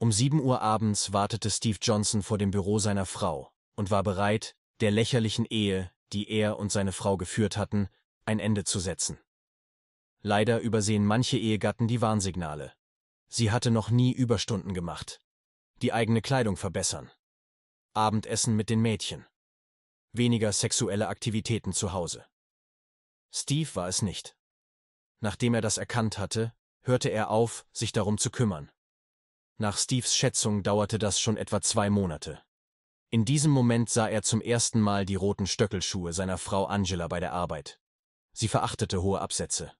Um 7 Uhr abends wartete Steve Johnson vor dem Büro seiner Frau und war bereit, der lächerlichen Ehe, die er und seine Frau geführt hatten, ein Ende zu setzen. Leider übersehen manche Ehegatten die Warnsignale. Sie hatte noch nie Überstunden gemacht. Die eigene Kleidung verbessern. Abendessen mit den Mädchen. Weniger sexuelle Aktivitäten zu Hause. Steve war es nicht. Nachdem er das erkannt hatte, hörte er auf, sich darum zu kümmern nach Steves Schätzung dauerte das schon etwa zwei Monate. In diesem Moment sah er zum ersten Mal die roten Stöckelschuhe seiner Frau Angela bei der Arbeit. Sie verachtete hohe Absätze.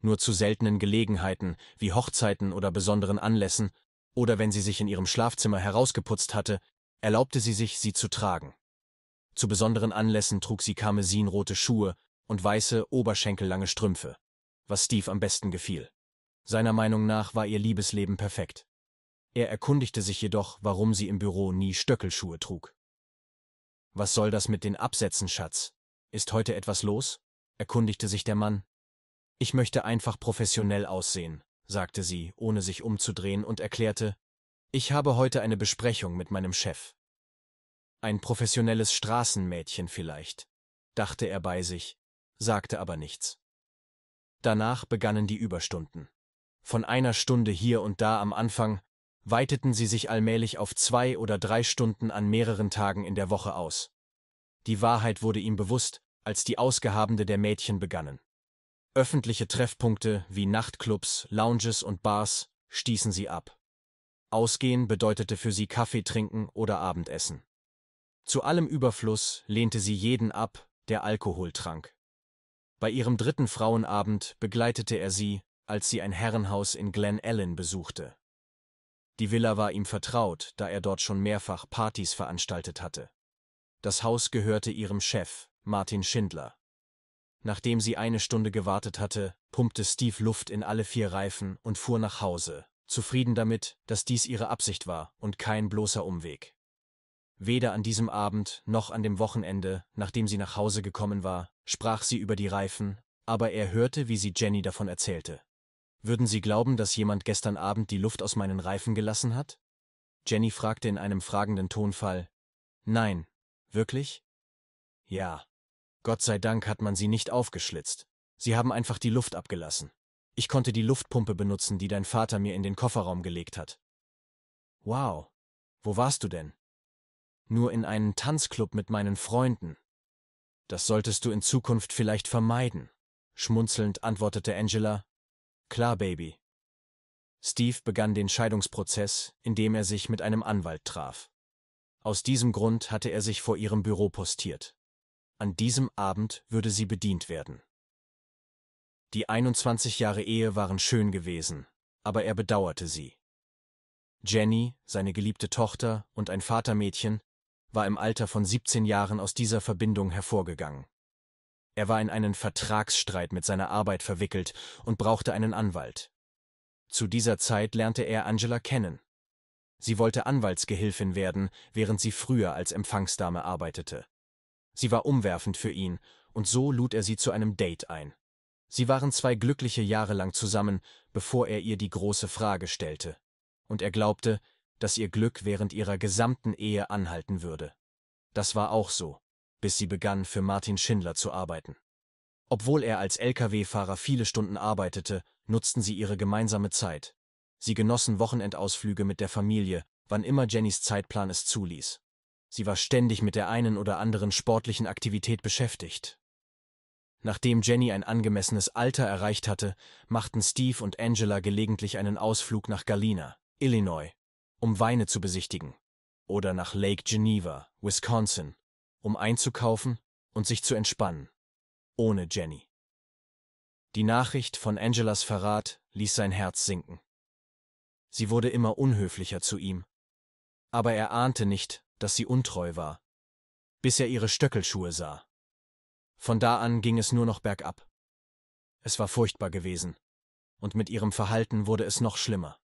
Nur zu seltenen Gelegenheiten, wie Hochzeiten oder besonderen Anlässen, oder wenn sie sich in ihrem Schlafzimmer herausgeputzt hatte, erlaubte sie sich, sie zu tragen. Zu besonderen Anlässen trug sie karmesinrote Schuhe und weiße, oberschenkellange Strümpfe, was Steve am besten gefiel. Seiner Meinung nach war ihr Liebesleben perfekt. Er erkundigte sich jedoch, warum sie im Büro nie Stöckelschuhe trug. Was soll das mit den Absätzen, Schatz? Ist heute etwas los? erkundigte sich der Mann. Ich möchte einfach professionell aussehen, sagte sie, ohne sich umzudrehen und erklärte, ich habe heute eine Besprechung mit meinem Chef. Ein professionelles Straßenmädchen vielleicht, dachte er bei sich, sagte aber nichts. Danach begannen die Überstunden. Von einer Stunde hier und da am Anfang weiteten sie sich allmählich auf zwei oder drei Stunden an mehreren Tagen in der Woche aus. Die Wahrheit wurde ihm bewusst, als die Ausgehabende der Mädchen begannen. Öffentliche Treffpunkte wie Nachtclubs, Lounges und Bars stießen sie ab. Ausgehen bedeutete für sie Kaffee trinken oder Abendessen. Zu allem Überfluss lehnte sie jeden ab, der Alkohol trank. Bei ihrem dritten Frauenabend begleitete er sie, als sie ein Herrenhaus in Glen Ellen besuchte. Die Villa war ihm vertraut, da er dort schon mehrfach Partys veranstaltet hatte. Das Haus gehörte ihrem Chef, Martin Schindler. Nachdem sie eine Stunde gewartet hatte, pumpte Steve Luft in alle vier Reifen und fuhr nach Hause, zufrieden damit, dass dies ihre Absicht war und kein bloßer Umweg. Weder an diesem Abend noch an dem Wochenende, nachdem sie nach Hause gekommen war, sprach sie über die Reifen, aber er hörte, wie sie Jenny davon erzählte. Würden Sie glauben, dass jemand gestern Abend die Luft aus meinen Reifen gelassen hat? Jenny fragte in einem fragenden Tonfall. Nein. Wirklich? Ja. Gott sei Dank hat man sie nicht aufgeschlitzt. Sie haben einfach die Luft abgelassen. Ich konnte die Luftpumpe benutzen, die dein Vater mir in den Kofferraum gelegt hat. Wow. Wo warst du denn? Nur in einem Tanzclub mit meinen Freunden. Das solltest du in Zukunft vielleicht vermeiden. Schmunzelnd antwortete Angela, Klar, Baby. Steve begann den Scheidungsprozess, indem er sich mit einem Anwalt traf. Aus diesem Grund hatte er sich vor ihrem Büro postiert. An diesem Abend würde sie bedient werden. Die 21 Jahre Ehe waren schön gewesen, aber er bedauerte sie. Jenny, seine geliebte Tochter und ein Vatermädchen, war im Alter von 17 Jahren aus dieser Verbindung hervorgegangen. Er war in einen Vertragsstreit mit seiner Arbeit verwickelt und brauchte einen Anwalt. Zu dieser Zeit lernte er Angela kennen. Sie wollte Anwaltsgehilfin werden, während sie früher als Empfangsdame arbeitete. Sie war umwerfend für ihn, und so lud er sie zu einem Date ein. Sie waren zwei glückliche Jahre lang zusammen, bevor er ihr die große Frage stellte. Und er glaubte, dass ihr Glück während ihrer gesamten Ehe anhalten würde. Das war auch so bis sie begann, für Martin Schindler zu arbeiten. Obwohl er als Lkw-Fahrer viele Stunden arbeitete, nutzten sie ihre gemeinsame Zeit. Sie genossen Wochenendausflüge mit der Familie, wann immer Jennys Zeitplan es zuließ. Sie war ständig mit der einen oder anderen sportlichen Aktivität beschäftigt. Nachdem Jenny ein angemessenes Alter erreicht hatte, machten Steve und Angela gelegentlich einen Ausflug nach Galena, Illinois, um Weine zu besichtigen, oder nach Lake Geneva, Wisconsin, um einzukaufen und sich zu entspannen. Ohne Jenny. Die Nachricht von Angelas Verrat ließ sein Herz sinken. Sie wurde immer unhöflicher zu ihm. Aber er ahnte nicht, dass sie untreu war, bis er ihre Stöckelschuhe sah. Von da an ging es nur noch bergab. Es war furchtbar gewesen, und mit ihrem Verhalten wurde es noch schlimmer.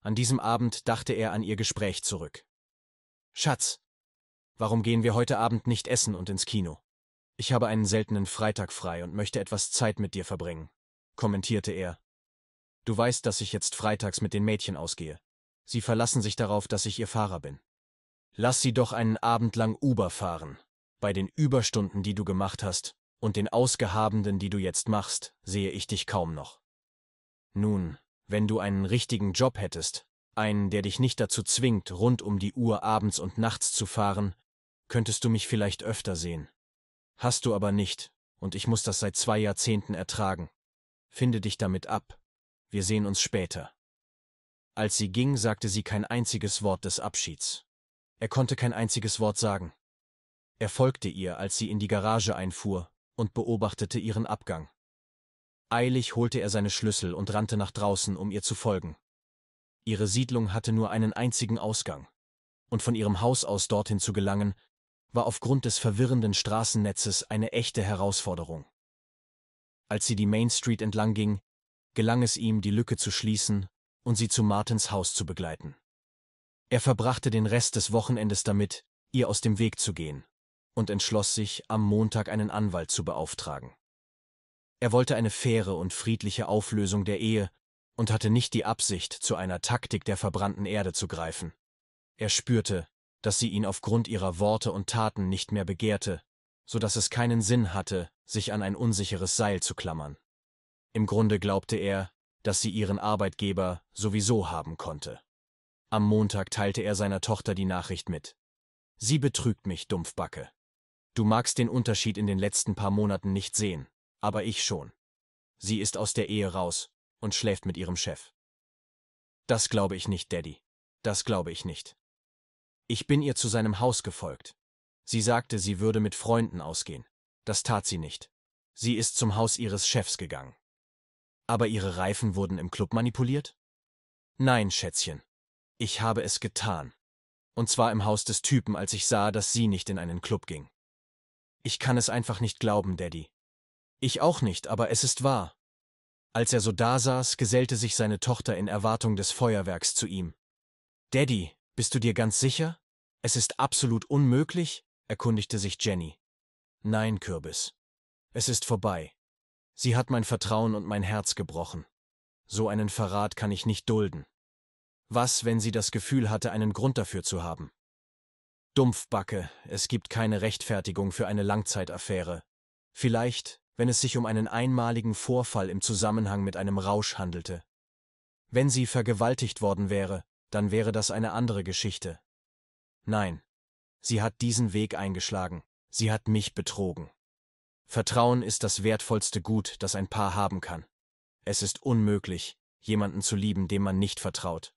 An diesem Abend dachte er an ihr Gespräch zurück. Schatz, Warum gehen wir heute Abend nicht essen und ins Kino? Ich habe einen seltenen Freitag frei und möchte etwas Zeit mit dir verbringen, kommentierte er. Du weißt, dass ich jetzt freitags mit den Mädchen ausgehe. Sie verlassen sich darauf, dass ich ihr Fahrer bin. Lass sie doch einen Abend lang Uber fahren. Bei den Überstunden, die du gemacht hast, und den Ausgehabenden, die du jetzt machst, sehe ich dich kaum noch. Nun, wenn du einen richtigen Job hättest, einen, der dich nicht dazu zwingt, rund um die Uhr abends und nachts zu fahren, könntest du mich vielleicht öfter sehen. Hast du aber nicht, und ich muss das seit zwei Jahrzehnten ertragen. Finde dich damit ab. Wir sehen uns später. Als sie ging, sagte sie kein einziges Wort des Abschieds. Er konnte kein einziges Wort sagen. Er folgte ihr, als sie in die Garage einfuhr, und beobachtete ihren Abgang. Eilig holte er seine Schlüssel und rannte nach draußen, um ihr zu folgen. Ihre Siedlung hatte nur einen einzigen Ausgang. Und von ihrem Haus aus dorthin zu gelangen, war aufgrund des verwirrenden Straßennetzes eine echte Herausforderung. Als sie die Main Street entlang ging, gelang es ihm, die Lücke zu schließen und sie zu Martins Haus zu begleiten. Er verbrachte den Rest des Wochenendes damit, ihr aus dem Weg zu gehen, und entschloss sich, am Montag einen Anwalt zu beauftragen. Er wollte eine faire und friedliche Auflösung der Ehe und hatte nicht die Absicht, zu einer Taktik der verbrannten Erde zu greifen. Er spürte, dass sie ihn aufgrund ihrer Worte und Taten nicht mehr begehrte, so dass es keinen Sinn hatte, sich an ein unsicheres Seil zu klammern. Im Grunde glaubte er, dass sie ihren Arbeitgeber sowieso haben konnte. Am Montag teilte er seiner Tochter die Nachricht mit. Sie betrügt mich, Dumpfbacke. Du magst den Unterschied in den letzten paar Monaten nicht sehen, aber ich schon. Sie ist aus der Ehe raus und schläft mit ihrem Chef. Das glaube ich nicht, Daddy. Das glaube ich nicht. Ich bin ihr zu seinem Haus gefolgt. Sie sagte, sie würde mit Freunden ausgehen. Das tat sie nicht. Sie ist zum Haus ihres Chefs gegangen. Aber ihre Reifen wurden im Club manipuliert? Nein, Schätzchen. Ich habe es getan. Und zwar im Haus des Typen, als ich sah, dass sie nicht in einen Club ging. Ich kann es einfach nicht glauben, Daddy. Ich auch nicht, aber es ist wahr. Als er so dasaß, gesellte sich seine Tochter in Erwartung des Feuerwerks zu ihm. Daddy, bist du dir ganz sicher? Es ist absolut unmöglich, erkundigte sich Jenny. Nein, Kürbis. Es ist vorbei. Sie hat mein Vertrauen und mein Herz gebrochen. So einen Verrat kann ich nicht dulden. Was, wenn sie das Gefühl hatte, einen Grund dafür zu haben? Dumpfbacke, es gibt keine Rechtfertigung für eine Langzeitaffäre. Vielleicht, wenn es sich um einen einmaligen Vorfall im Zusammenhang mit einem Rausch handelte. Wenn sie vergewaltigt worden wäre, dann wäre das eine andere Geschichte. Nein, sie hat diesen Weg eingeschlagen, sie hat mich betrogen. Vertrauen ist das wertvollste Gut, das ein Paar haben kann. Es ist unmöglich, jemanden zu lieben, dem man nicht vertraut.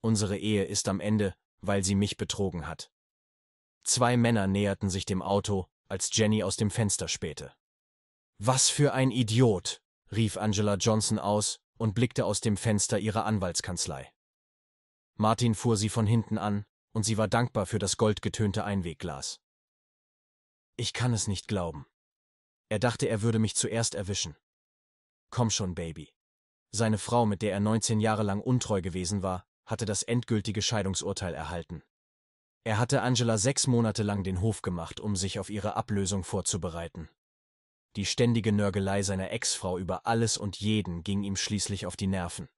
Unsere Ehe ist am Ende, weil sie mich betrogen hat. Zwei Männer näherten sich dem Auto, als Jenny aus dem Fenster spähte. Was für ein Idiot, rief Angela Johnson aus und blickte aus dem Fenster ihrer Anwaltskanzlei. Martin fuhr sie von hinten an, und sie war dankbar für das goldgetönte Einwegglas. Ich kann es nicht glauben. Er dachte, er würde mich zuerst erwischen. Komm schon, Baby. Seine Frau, mit der er 19 Jahre lang untreu gewesen war, hatte das endgültige Scheidungsurteil erhalten. Er hatte Angela sechs Monate lang den Hof gemacht, um sich auf ihre Ablösung vorzubereiten. Die ständige Nörgelei seiner Ex-Frau über alles und jeden ging ihm schließlich auf die Nerven.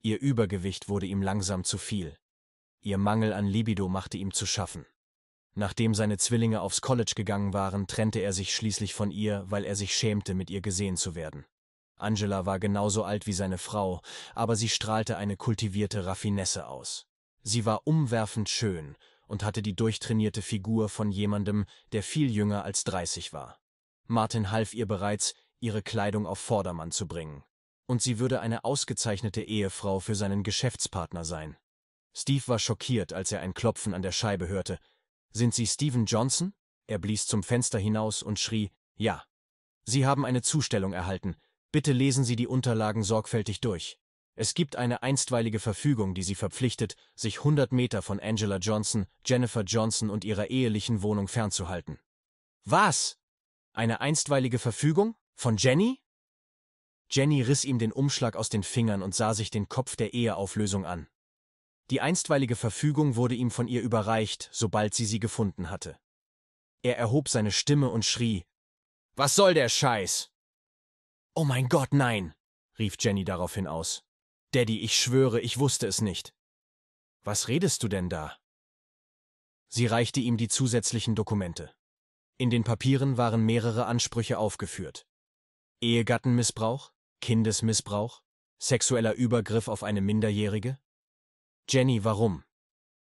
Ihr Übergewicht wurde ihm langsam zu viel. Ihr Mangel an Libido machte ihm zu schaffen. Nachdem seine Zwillinge aufs College gegangen waren, trennte er sich schließlich von ihr, weil er sich schämte, mit ihr gesehen zu werden. Angela war genauso alt wie seine Frau, aber sie strahlte eine kultivierte Raffinesse aus. Sie war umwerfend schön und hatte die durchtrainierte Figur von jemandem, der viel jünger als 30 war. Martin half ihr bereits, ihre Kleidung auf Vordermann zu bringen und sie würde eine ausgezeichnete Ehefrau für seinen Geschäftspartner sein. Steve war schockiert, als er ein Klopfen an der Scheibe hörte. Sind Sie Steven Johnson? Er blies zum Fenster hinaus und schrie, ja. Sie haben eine Zustellung erhalten. Bitte lesen Sie die Unterlagen sorgfältig durch. Es gibt eine einstweilige Verfügung, die Sie verpflichtet, sich 100 Meter von Angela Johnson, Jennifer Johnson und ihrer ehelichen Wohnung fernzuhalten. Was? Eine einstweilige Verfügung? Von Jenny? Jenny riss ihm den Umschlag aus den Fingern und sah sich den Kopf der Eheauflösung an. Die einstweilige Verfügung wurde ihm von ihr überreicht, sobald sie sie gefunden hatte. Er erhob seine Stimme und schrie, Was soll der Scheiß? Oh mein Gott, nein, rief Jenny daraufhin aus. Daddy, ich schwöre, ich wusste es nicht. Was redest du denn da? Sie reichte ihm die zusätzlichen Dokumente. In den Papieren waren mehrere Ansprüche aufgeführt. Ehegattenmissbrauch, Kindesmissbrauch? Sexueller Übergriff auf eine Minderjährige? Jenny, warum?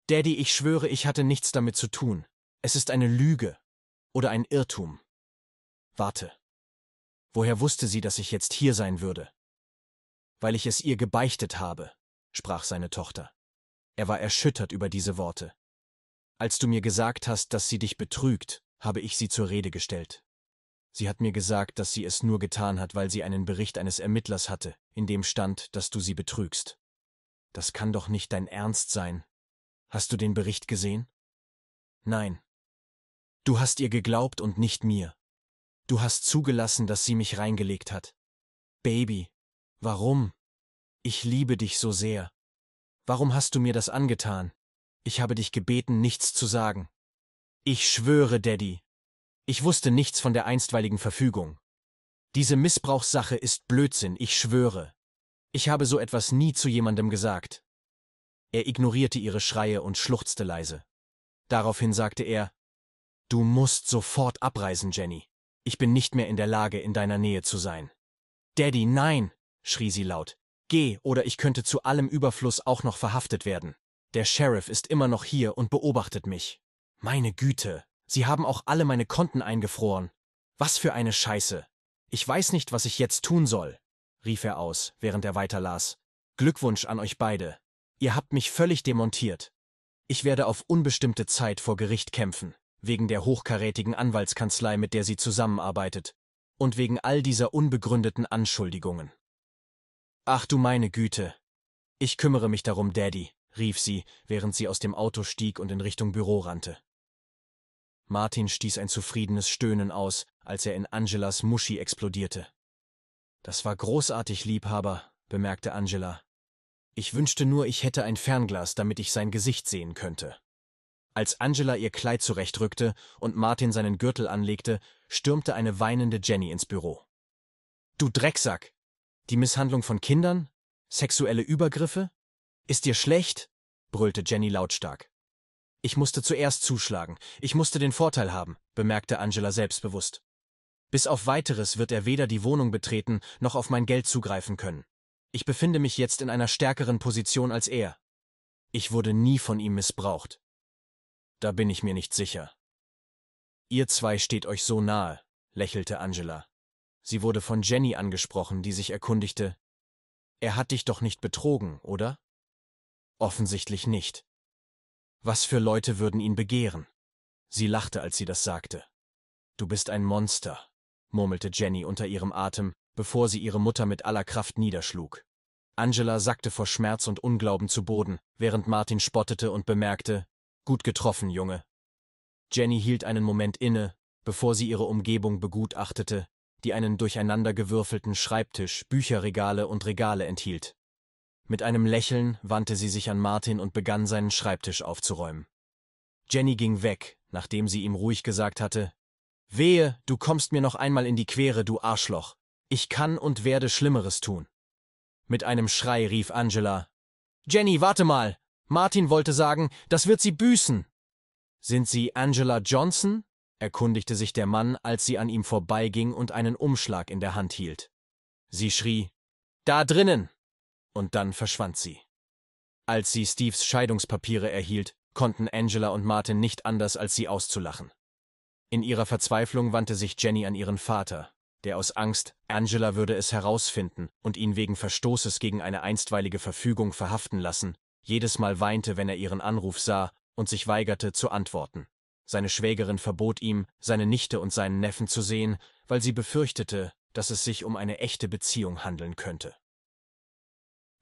Daddy, ich schwöre, ich hatte nichts damit zu tun. Es ist eine Lüge. Oder ein Irrtum. Warte. Woher wusste sie, dass ich jetzt hier sein würde? Weil ich es ihr gebeichtet habe, sprach seine Tochter. Er war erschüttert über diese Worte. Als du mir gesagt hast, dass sie dich betrügt, habe ich sie zur Rede gestellt. Sie hat mir gesagt, dass sie es nur getan hat, weil sie einen Bericht eines Ermittlers hatte, in dem stand, dass du sie betrügst. Das kann doch nicht dein Ernst sein. Hast du den Bericht gesehen? Nein. Du hast ihr geglaubt und nicht mir. Du hast zugelassen, dass sie mich reingelegt hat. Baby, warum? Ich liebe dich so sehr. Warum hast du mir das angetan? Ich habe dich gebeten, nichts zu sagen. Ich schwöre, Daddy, ich wusste nichts von der einstweiligen Verfügung. Diese Missbrauchssache ist Blödsinn, ich schwöre. Ich habe so etwas nie zu jemandem gesagt. Er ignorierte ihre Schreie und schluchzte leise. Daraufhin sagte er, Du musst sofort abreisen, Jenny. Ich bin nicht mehr in der Lage, in deiner Nähe zu sein. Daddy, nein, schrie sie laut. Geh, oder ich könnte zu allem Überfluss auch noch verhaftet werden. Der Sheriff ist immer noch hier und beobachtet mich. Meine Güte, Sie haben auch alle meine Konten eingefroren. Was für eine Scheiße. Ich weiß nicht, was ich jetzt tun soll, rief er aus, während er weiterlas. Glückwunsch an euch beide. Ihr habt mich völlig demontiert. Ich werde auf unbestimmte Zeit vor Gericht kämpfen, wegen der hochkarätigen Anwaltskanzlei, mit der sie zusammenarbeitet, und wegen all dieser unbegründeten Anschuldigungen. Ach du meine Güte. Ich kümmere mich darum, Daddy, rief sie, während sie aus dem Auto stieg und in Richtung Büro rannte. Martin stieß ein zufriedenes Stöhnen aus, als er in Angelas Muschi explodierte. Das war großartig, Liebhaber, bemerkte Angela. Ich wünschte nur, ich hätte ein Fernglas, damit ich sein Gesicht sehen könnte. Als Angela ihr Kleid zurechtrückte und Martin seinen Gürtel anlegte, stürmte eine weinende Jenny ins Büro. Du Drecksack! Die Misshandlung von Kindern? Sexuelle Übergriffe? Ist dir schlecht? brüllte Jenny lautstark. Ich musste zuerst zuschlagen, ich musste den Vorteil haben, bemerkte Angela selbstbewusst. Bis auf weiteres wird er weder die Wohnung betreten noch auf mein Geld zugreifen können. Ich befinde mich jetzt in einer stärkeren Position als er. Ich wurde nie von ihm missbraucht. Da bin ich mir nicht sicher. Ihr zwei steht euch so nahe, lächelte Angela. Sie wurde von Jenny angesprochen, die sich erkundigte. Er hat dich doch nicht betrogen, oder? Offensichtlich nicht. Was für Leute würden ihn begehren? Sie lachte, als sie das sagte. Du bist ein Monster, murmelte Jenny unter ihrem Atem, bevor sie ihre Mutter mit aller Kraft niederschlug. Angela sackte vor Schmerz und Unglauben zu Boden, während Martin spottete und bemerkte, Gut getroffen, Junge. Jenny hielt einen Moment inne, bevor sie ihre Umgebung begutachtete, die einen durcheinandergewürfelten Schreibtisch, Bücherregale und Regale enthielt. Mit einem Lächeln wandte sie sich an Martin und begann seinen Schreibtisch aufzuräumen. Jenny ging weg, nachdem sie ihm ruhig gesagt hatte, Wehe, du kommst mir noch einmal in die Quere, du Arschloch. Ich kann und werde Schlimmeres tun. Mit einem Schrei rief Angela, Jenny, warte mal. Martin wollte sagen, das wird sie büßen. Sind Sie Angela Johnson? erkundigte sich der Mann, als sie an ihm vorbeiging und einen Umschlag in der Hand hielt. Sie schrie, Da drinnen! und dann verschwand sie. Als sie Steves Scheidungspapiere erhielt, konnten Angela und Martin nicht anders, als sie auszulachen. In ihrer Verzweiflung wandte sich Jenny an ihren Vater, der aus Angst, Angela würde es herausfinden und ihn wegen Verstoßes gegen eine einstweilige Verfügung verhaften lassen, jedes Mal weinte, wenn er ihren Anruf sah und sich weigerte zu antworten. Seine Schwägerin verbot ihm, seine Nichte und seinen Neffen zu sehen, weil sie befürchtete, dass es sich um eine echte Beziehung handeln könnte.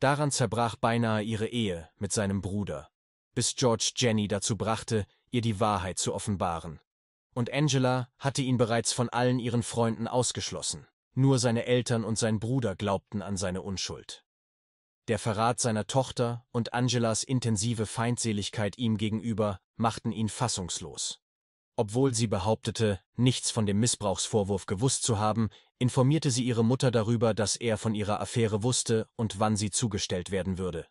Daran zerbrach beinahe ihre Ehe mit seinem Bruder, bis George Jenny dazu brachte, ihr die Wahrheit zu offenbaren. Und Angela hatte ihn bereits von allen ihren Freunden ausgeschlossen. Nur seine Eltern und sein Bruder glaubten an seine Unschuld. Der Verrat seiner Tochter und Angelas intensive Feindseligkeit ihm gegenüber machten ihn fassungslos. Obwohl sie behauptete, nichts von dem Missbrauchsvorwurf gewusst zu haben, informierte sie ihre Mutter darüber, dass er von ihrer Affäre wusste und wann sie zugestellt werden würde.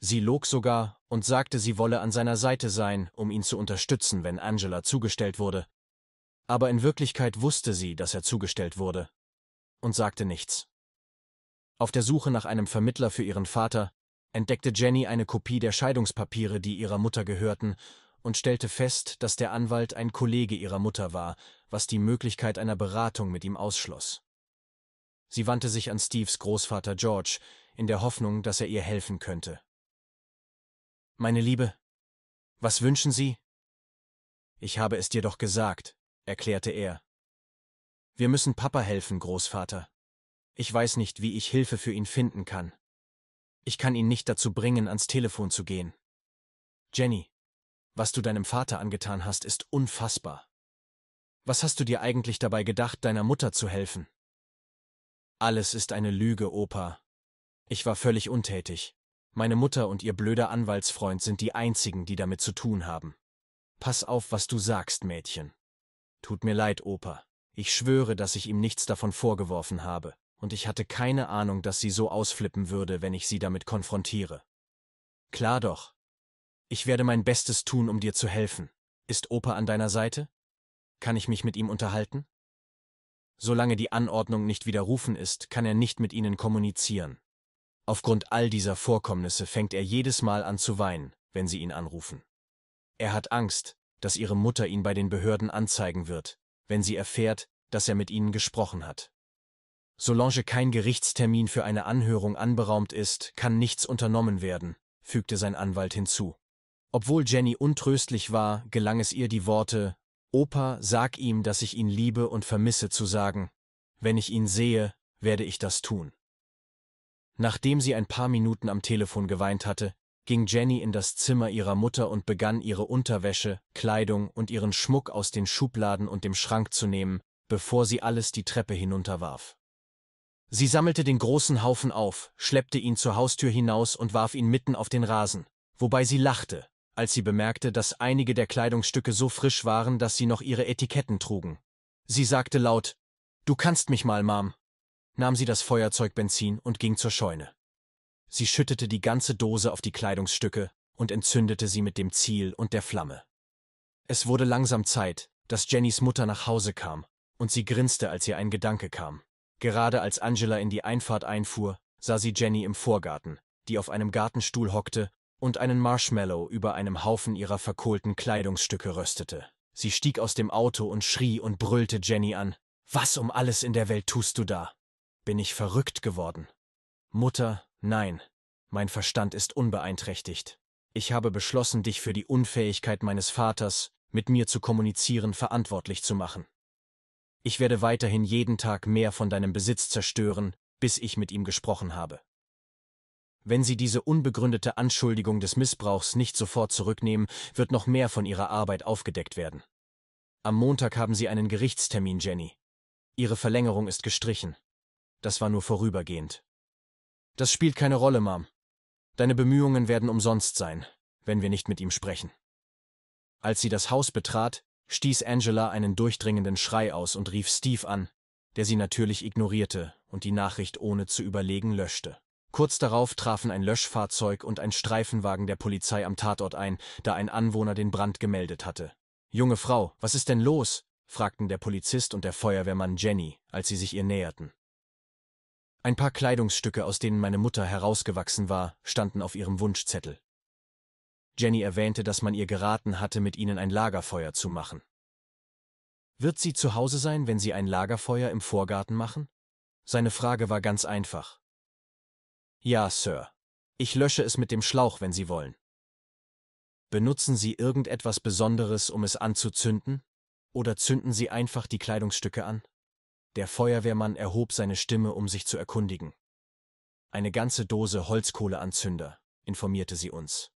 Sie log sogar und sagte, sie wolle an seiner Seite sein, um ihn zu unterstützen, wenn Angela zugestellt wurde. Aber in Wirklichkeit wusste sie, dass er zugestellt wurde. Und sagte nichts. Auf der Suche nach einem Vermittler für ihren Vater entdeckte Jenny eine Kopie der Scheidungspapiere, die ihrer Mutter gehörten, und stellte fest, dass der Anwalt ein Kollege ihrer Mutter war, was die Möglichkeit einer Beratung mit ihm ausschloss. Sie wandte sich an Steves Großvater George, in der Hoffnung, dass er ihr helfen könnte. Meine Liebe, was wünschen Sie? Ich habe es dir doch gesagt, erklärte er. Wir müssen Papa helfen, Großvater. Ich weiß nicht, wie ich Hilfe für ihn finden kann. Ich kann ihn nicht dazu bringen, ans Telefon zu gehen. Jenny, was du deinem Vater angetan hast, ist unfassbar. Was hast du dir eigentlich dabei gedacht, deiner Mutter zu helfen? Alles ist eine Lüge, Opa. Ich war völlig untätig. Meine Mutter und ihr blöder Anwaltsfreund sind die einzigen, die damit zu tun haben. Pass auf, was du sagst, Mädchen. Tut mir leid, Opa. Ich schwöre, dass ich ihm nichts davon vorgeworfen habe, und ich hatte keine Ahnung, dass sie so ausflippen würde, wenn ich sie damit konfrontiere. Klar doch, ich werde mein Bestes tun, um dir zu helfen. Ist Opa an deiner Seite? Kann ich mich mit ihm unterhalten? Solange die Anordnung nicht widerrufen ist, kann er nicht mit ihnen kommunizieren. Aufgrund all dieser Vorkommnisse fängt er jedes Mal an zu weinen, wenn sie ihn anrufen. Er hat Angst, dass ihre Mutter ihn bei den Behörden anzeigen wird, wenn sie erfährt, dass er mit ihnen gesprochen hat. Solange kein Gerichtstermin für eine Anhörung anberaumt ist, kann nichts unternommen werden, fügte sein Anwalt hinzu. Obwohl Jenny untröstlich war, gelang es ihr die Worte Opa, sag ihm, dass ich ihn liebe und vermisse zu sagen. Wenn ich ihn sehe, werde ich das tun. Nachdem sie ein paar Minuten am Telefon geweint hatte, ging Jenny in das Zimmer ihrer Mutter und begann ihre Unterwäsche, Kleidung und ihren Schmuck aus den Schubladen und dem Schrank zu nehmen, bevor sie alles die Treppe hinunterwarf. Sie sammelte den großen Haufen auf, schleppte ihn zur Haustür hinaus und warf ihn mitten auf den Rasen, wobei sie lachte, als sie bemerkte, dass einige der Kleidungsstücke so frisch waren, dass sie noch ihre Etiketten trugen. Sie sagte laut, Du kannst mich mal, Mom, nahm sie das Feuerzeug Benzin und ging zur Scheune. Sie schüttete die ganze Dose auf die Kleidungsstücke und entzündete sie mit dem Ziel und der Flamme. Es wurde langsam Zeit, dass Jennys Mutter nach Hause kam, und sie grinste, als ihr ein Gedanke kam. Gerade als Angela in die Einfahrt einfuhr, sah sie Jenny im Vorgarten, die auf einem Gartenstuhl hockte und einen Marshmallow über einem Haufen ihrer verkohlten Kleidungsstücke röstete. Sie stieg aus dem Auto und schrie und brüllte Jenny an. Was um alles in der Welt tust du da? Bin ich verrückt geworden? Mutter, nein. Mein Verstand ist unbeeinträchtigt. Ich habe beschlossen, dich für die Unfähigkeit meines Vaters, mit mir zu kommunizieren, verantwortlich zu machen. Ich werde weiterhin jeden Tag mehr von deinem Besitz zerstören, bis ich mit ihm gesprochen habe. Wenn Sie diese unbegründete Anschuldigung des Missbrauchs nicht sofort zurücknehmen, wird noch mehr von Ihrer Arbeit aufgedeckt werden. Am Montag haben Sie einen Gerichtstermin, Jenny. Ihre Verlängerung ist gestrichen. Das war nur vorübergehend. Das spielt keine Rolle, Mom. Deine Bemühungen werden umsonst sein, wenn wir nicht mit ihm sprechen. Als sie das Haus betrat, stieß Angela einen durchdringenden Schrei aus und rief Steve an, der sie natürlich ignorierte und die Nachricht ohne zu überlegen löschte. Kurz darauf trafen ein Löschfahrzeug und ein Streifenwagen der Polizei am Tatort ein, da ein Anwohner den Brand gemeldet hatte. Junge Frau, was ist denn los? fragten der Polizist und der Feuerwehrmann Jenny, als sie sich ihr näherten. Ein paar Kleidungsstücke, aus denen meine Mutter herausgewachsen war, standen auf ihrem Wunschzettel. Jenny erwähnte, dass man ihr geraten hatte, mit ihnen ein Lagerfeuer zu machen. Wird sie zu Hause sein, wenn sie ein Lagerfeuer im Vorgarten machen? Seine Frage war ganz einfach. Ja, Sir. Ich lösche es mit dem Schlauch, wenn Sie wollen. Benutzen Sie irgendetwas Besonderes, um es anzuzünden? Oder zünden Sie einfach die Kleidungsstücke an? Der Feuerwehrmann erhob seine Stimme, um sich zu erkundigen. Eine ganze Dose Holzkohleanzünder, informierte sie uns.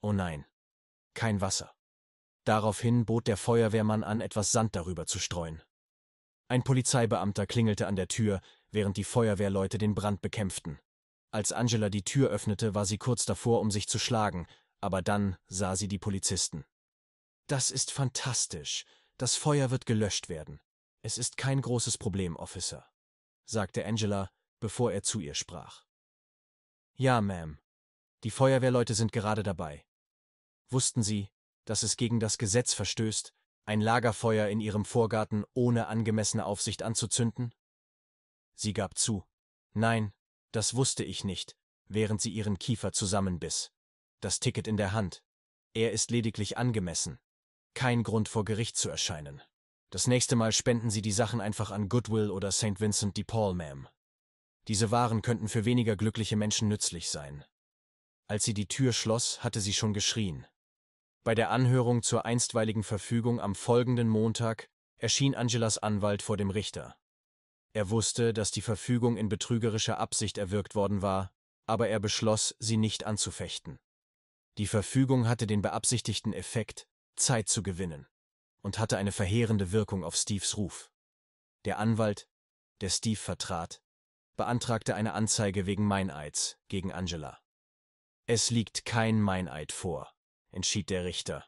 Oh nein, kein Wasser. Daraufhin bot der Feuerwehrmann an, etwas Sand darüber zu streuen. Ein Polizeibeamter klingelte an der Tür, während die Feuerwehrleute den Brand bekämpften. Als Angela die Tür öffnete, war sie kurz davor, um sich zu schlagen, aber dann sah sie die Polizisten. Das ist fantastisch. Das Feuer wird gelöscht werden. Es ist kein großes Problem, Officer, sagte Angela, bevor er zu ihr sprach. Ja, Ma'am. Die Feuerwehrleute sind gerade dabei. Wussten Sie, dass es gegen das Gesetz verstößt, ein Lagerfeuer in ihrem Vorgarten ohne angemessene Aufsicht anzuzünden? Sie gab zu. Nein, das wusste ich nicht, während sie ihren Kiefer zusammenbiss. Das Ticket in der Hand. Er ist lediglich angemessen. Kein Grund vor Gericht zu erscheinen. Das nächste Mal spenden Sie die Sachen einfach an Goodwill oder St. Vincent de Paul, Ma'am. Diese Waren könnten für weniger glückliche Menschen nützlich sein. Als sie die Tür schloss, hatte sie schon geschrien. Bei der Anhörung zur einstweiligen Verfügung am folgenden Montag erschien Angelas Anwalt vor dem Richter. Er wusste, dass die Verfügung in betrügerischer Absicht erwirkt worden war, aber er beschloss, sie nicht anzufechten. Die Verfügung hatte den beabsichtigten Effekt, Zeit zu gewinnen, und hatte eine verheerende Wirkung auf Steves Ruf. Der Anwalt, der Steve vertrat, beantragte eine Anzeige wegen Meineids gegen Angela. Es liegt kein Meineid vor, entschied der Richter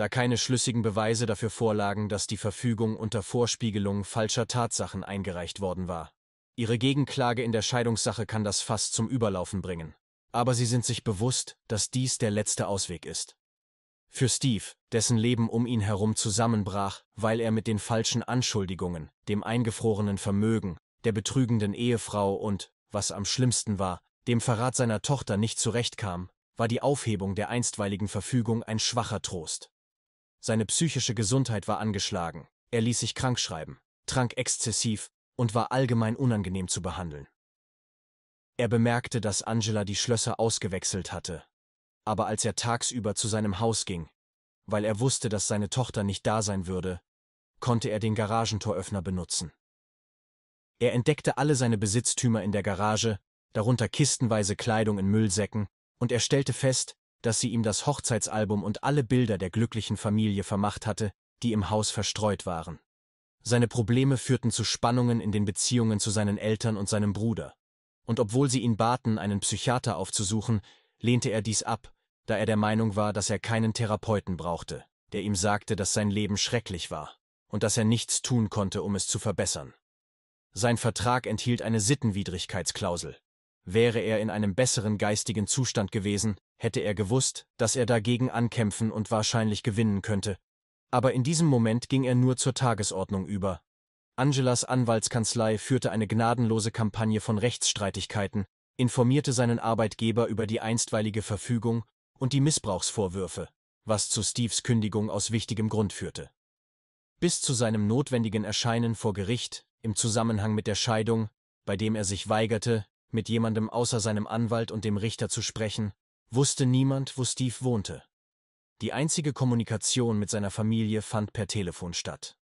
da keine schlüssigen Beweise dafür vorlagen, dass die Verfügung unter Vorspiegelung falscher Tatsachen eingereicht worden war. Ihre Gegenklage in der Scheidungssache kann das Fass zum Überlaufen bringen. Aber sie sind sich bewusst, dass dies der letzte Ausweg ist. Für Steve, dessen Leben um ihn herum zusammenbrach, weil er mit den falschen Anschuldigungen, dem eingefrorenen Vermögen, der betrügenden Ehefrau und, was am schlimmsten war, dem Verrat seiner Tochter nicht zurechtkam, war die Aufhebung der einstweiligen Verfügung ein schwacher Trost. Seine psychische Gesundheit war angeschlagen, er ließ sich krank schreiben, trank exzessiv und war allgemein unangenehm zu behandeln. Er bemerkte, dass Angela die Schlösser ausgewechselt hatte, aber als er tagsüber zu seinem Haus ging, weil er wusste, dass seine Tochter nicht da sein würde, konnte er den Garagentoröffner benutzen. Er entdeckte alle seine Besitztümer in der Garage, darunter kistenweise Kleidung in Müllsäcken, und er stellte fest, dass sie ihm das Hochzeitsalbum und alle Bilder der glücklichen Familie vermacht hatte, die im Haus verstreut waren. Seine Probleme führten zu Spannungen in den Beziehungen zu seinen Eltern und seinem Bruder. Und obwohl sie ihn baten, einen Psychiater aufzusuchen, lehnte er dies ab, da er der Meinung war, dass er keinen Therapeuten brauchte, der ihm sagte, dass sein Leben schrecklich war und dass er nichts tun konnte, um es zu verbessern. Sein Vertrag enthielt eine Sittenwidrigkeitsklausel. Wäre er in einem besseren geistigen Zustand gewesen, hätte er gewusst, dass er dagegen ankämpfen und wahrscheinlich gewinnen könnte. Aber in diesem Moment ging er nur zur Tagesordnung über. Angelas Anwaltskanzlei führte eine gnadenlose Kampagne von Rechtsstreitigkeiten, informierte seinen Arbeitgeber über die einstweilige Verfügung und die Missbrauchsvorwürfe, was zu Steves Kündigung aus wichtigem Grund führte. Bis zu seinem notwendigen Erscheinen vor Gericht, im Zusammenhang mit der Scheidung, bei dem er sich weigerte, mit jemandem außer seinem Anwalt und dem Richter zu sprechen, wusste niemand, wo Steve wohnte. Die einzige Kommunikation mit seiner Familie fand per Telefon statt.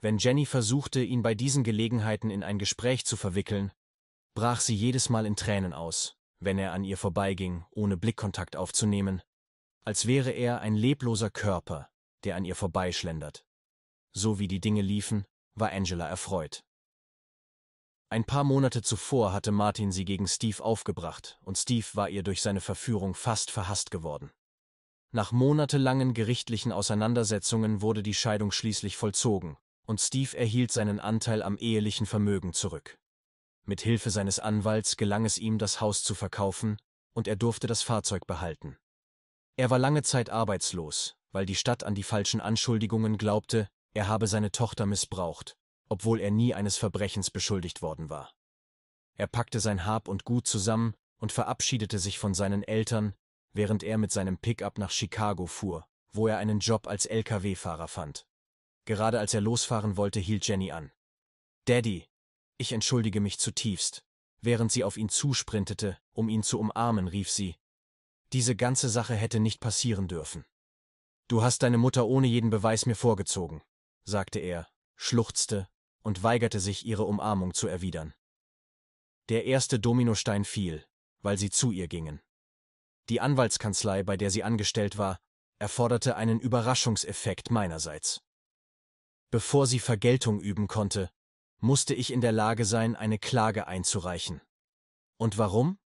Wenn Jenny versuchte, ihn bei diesen Gelegenheiten in ein Gespräch zu verwickeln, brach sie jedes Mal in Tränen aus, wenn er an ihr vorbeiging, ohne Blickkontakt aufzunehmen, als wäre er ein lebloser Körper, der an ihr vorbeischlendert. So wie die Dinge liefen, war Angela erfreut. Ein paar Monate zuvor hatte Martin sie gegen Steve aufgebracht und Steve war ihr durch seine Verführung fast verhasst geworden. Nach monatelangen gerichtlichen Auseinandersetzungen wurde die Scheidung schließlich vollzogen und Steve erhielt seinen Anteil am ehelichen Vermögen zurück. Mit Hilfe seines Anwalts gelang es ihm, das Haus zu verkaufen und er durfte das Fahrzeug behalten. Er war lange Zeit arbeitslos, weil die Stadt an die falschen Anschuldigungen glaubte, er habe seine Tochter missbraucht obwohl er nie eines Verbrechens beschuldigt worden war. Er packte sein Hab und Gut zusammen und verabschiedete sich von seinen Eltern, während er mit seinem Pickup nach Chicago fuhr, wo er einen Job als Lkw-Fahrer fand. Gerade als er losfahren wollte, hielt Jenny an. Daddy, ich entschuldige mich zutiefst. Während sie auf ihn zusprintete, um ihn zu umarmen, rief sie, diese ganze Sache hätte nicht passieren dürfen. Du hast deine Mutter ohne jeden Beweis mir vorgezogen, sagte er, schluchzte und weigerte sich, ihre Umarmung zu erwidern. Der erste Dominostein fiel, weil sie zu ihr gingen. Die Anwaltskanzlei, bei der sie angestellt war, erforderte einen Überraschungseffekt meinerseits. Bevor sie Vergeltung üben konnte, musste ich in der Lage sein, eine Klage einzureichen. Und warum?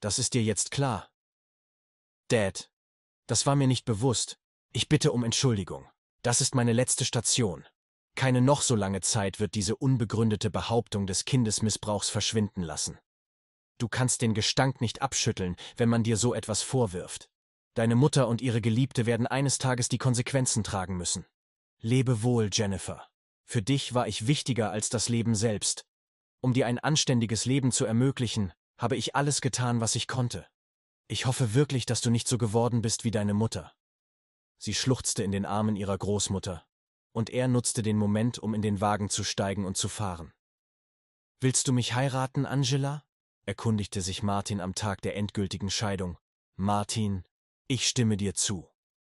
Das ist dir jetzt klar. Dad, das war mir nicht bewusst. Ich bitte um Entschuldigung. Das ist meine letzte Station. Keine noch so lange Zeit wird diese unbegründete Behauptung des Kindesmissbrauchs verschwinden lassen. Du kannst den Gestank nicht abschütteln, wenn man dir so etwas vorwirft. Deine Mutter und ihre Geliebte werden eines Tages die Konsequenzen tragen müssen. Lebe wohl, Jennifer. Für dich war ich wichtiger als das Leben selbst. Um dir ein anständiges Leben zu ermöglichen, habe ich alles getan, was ich konnte. Ich hoffe wirklich, dass du nicht so geworden bist wie deine Mutter. Sie schluchzte in den Armen ihrer Großmutter, und er nutzte den Moment, um in den Wagen zu steigen und zu fahren. Willst du mich heiraten, Angela? erkundigte sich Martin am Tag der endgültigen Scheidung. Martin, ich stimme dir zu.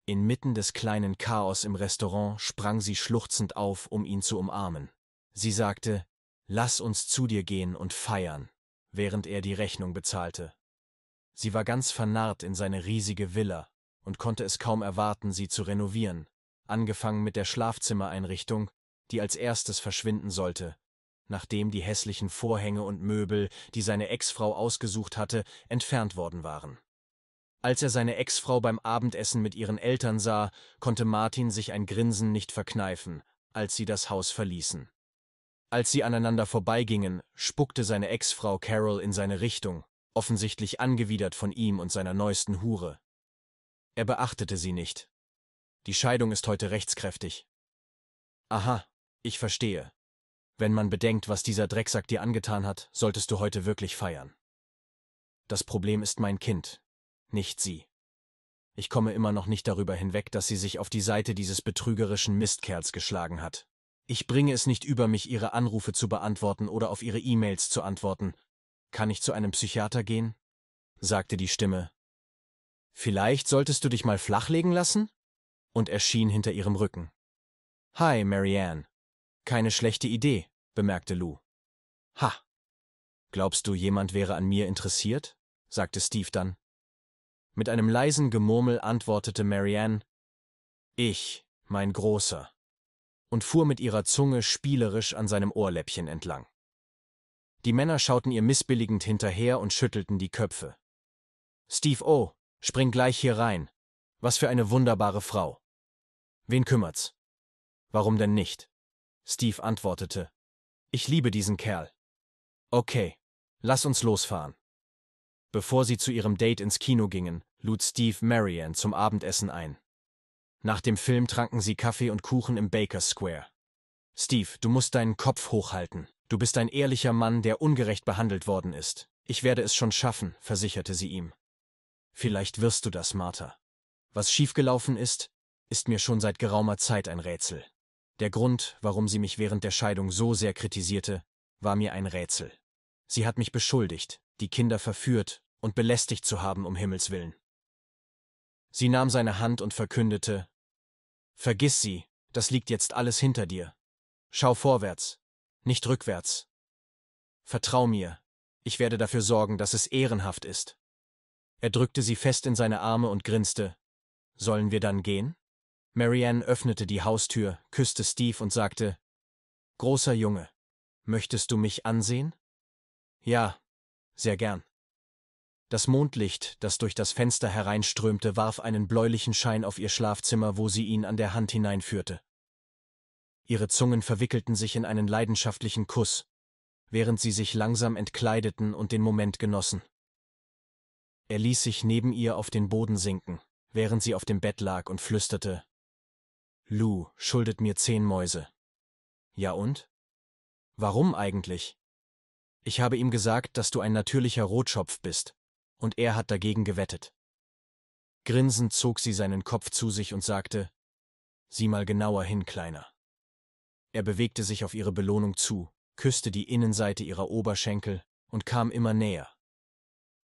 Inmitten des kleinen Chaos im Restaurant sprang sie schluchzend auf, um ihn zu umarmen. Sie sagte, Lass uns zu dir gehen und feiern, während er die Rechnung bezahlte. Sie war ganz vernarrt in seine riesige Villa und konnte es kaum erwarten, sie zu renovieren, angefangen mit der Schlafzimmereinrichtung, die als erstes verschwinden sollte, nachdem die hässlichen Vorhänge und Möbel, die seine Ex-Frau ausgesucht hatte, entfernt worden waren. Als er seine Ex-Frau beim Abendessen mit ihren Eltern sah, konnte Martin sich ein Grinsen nicht verkneifen, als sie das Haus verließen. Als sie aneinander vorbeigingen, spuckte seine Ex-Frau Carol in seine Richtung, offensichtlich angewidert von ihm und seiner neuesten Hure. Er beachtete sie nicht, die Scheidung ist heute rechtskräftig. Aha, ich verstehe. Wenn man bedenkt, was dieser Drecksack dir angetan hat, solltest du heute wirklich feiern. Das Problem ist mein Kind, nicht sie. Ich komme immer noch nicht darüber hinweg, dass sie sich auf die Seite dieses betrügerischen Mistkerls geschlagen hat. Ich bringe es nicht über mich, ihre Anrufe zu beantworten oder auf ihre E-Mails zu antworten. Kann ich zu einem Psychiater gehen? sagte die Stimme. Vielleicht solltest du dich mal flachlegen lassen? und erschien hinter ihrem Rücken. Hi, Marianne. Keine schlechte Idee, bemerkte Lou. Ha. Glaubst du, jemand wäre an mir interessiert? sagte Steve dann. Mit einem leisen Gemurmel antwortete Marianne Ich, mein Großer, und fuhr mit ihrer Zunge spielerisch an seinem Ohrläppchen entlang. Die Männer schauten ihr missbilligend hinterher und schüttelten die Köpfe. Steve O, oh, spring gleich hier rein. Was für eine wunderbare Frau. Wen kümmert's? Warum denn nicht? Steve antwortete. Ich liebe diesen Kerl. Okay, lass uns losfahren. Bevor sie zu ihrem Date ins Kino gingen, lud Steve Marianne zum Abendessen ein. Nach dem Film tranken sie Kaffee und Kuchen im Baker Square. Steve, du musst deinen Kopf hochhalten. Du bist ein ehrlicher Mann, der ungerecht behandelt worden ist. Ich werde es schon schaffen, versicherte sie ihm. Vielleicht wirst du das, Martha. Was schiefgelaufen ist, ist mir schon seit geraumer Zeit ein Rätsel. Der Grund, warum sie mich während der Scheidung so sehr kritisierte, war mir ein Rätsel. Sie hat mich beschuldigt, die Kinder verführt und belästigt zu haben um Himmels willen. Sie nahm seine Hand und verkündete Vergiss sie, das liegt jetzt alles hinter dir. Schau vorwärts, nicht rückwärts. Vertrau mir, ich werde dafür sorgen, dass es ehrenhaft ist. Er drückte sie fest in seine Arme und grinste Sollen wir dann gehen? Marianne öffnete die Haustür, küsste Steve und sagte, Großer Junge, möchtest du mich ansehen? Ja, sehr gern. Das Mondlicht, das durch das Fenster hereinströmte, warf einen bläulichen Schein auf ihr Schlafzimmer, wo sie ihn an der Hand hineinführte. Ihre Zungen verwickelten sich in einen leidenschaftlichen Kuss, während sie sich langsam entkleideten und den Moment genossen. Er ließ sich neben ihr auf den Boden sinken, während sie auf dem Bett lag und flüsterte, Lou schuldet mir zehn Mäuse. Ja und? Warum eigentlich? Ich habe ihm gesagt, dass du ein natürlicher Rotschopf bist, und er hat dagegen gewettet. Grinsend zog sie seinen Kopf zu sich und sagte, Sieh mal genauer hin, Kleiner. Er bewegte sich auf ihre Belohnung zu, küsste die Innenseite ihrer Oberschenkel und kam immer näher.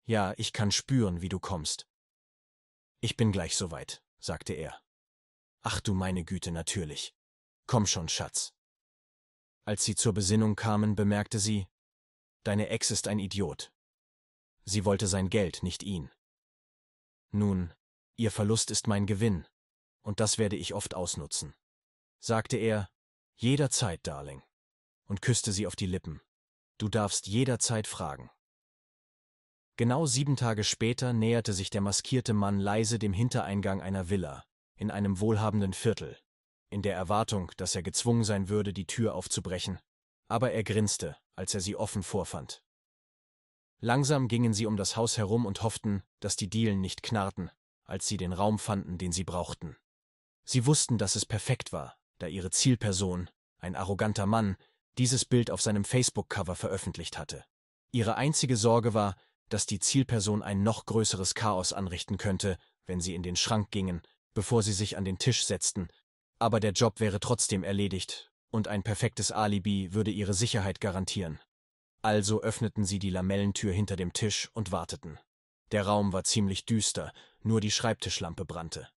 Ja, ich kann spüren, wie du kommst. Ich bin gleich soweit, sagte er. Ach du meine Güte, natürlich. Komm schon, Schatz. Als sie zur Besinnung kamen, bemerkte sie, Deine Ex ist ein Idiot. Sie wollte sein Geld, nicht ihn. Nun, ihr Verlust ist mein Gewinn, und das werde ich oft ausnutzen, sagte er, jederzeit, Darling, und küsste sie auf die Lippen. Du darfst jederzeit fragen. Genau sieben Tage später näherte sich der maskierte Mann leise dem Hintereingang einer Villa, in einem wohlhabenden Viertel, in der Erwartung, dass er gezwungen sein würde, die Tür aufzubrechen, aber er grinste, als er sie offen vorfand. Langsam gingen sie um das Haus herum und hofften, dass die Dielen nicht knarrten, als sie den Raum fanden, den sie brauchten. Sie wussten, dass es perfekt war, da ihre Zielperson, ein arroganter Mann, dieses Bild auf seinem Facebook-Cover veröffentlicht hatte. Ihre einzige Sorge war, dass die Zielperson ein noch größeres Chaos anrichten könnte, wenn sie in den Schrank gingen, bevor sie sich an den Tisch setzten, aber der Job wäre trotzdem erledigt, und ein perfektes Alibi würde ihre Sicherheit garantieren. Also öffneten sie die Lamellentür hinter dem Tisch und warteten. Der Raum war ziemlich düster, nur die Schreibtischlampe brannte.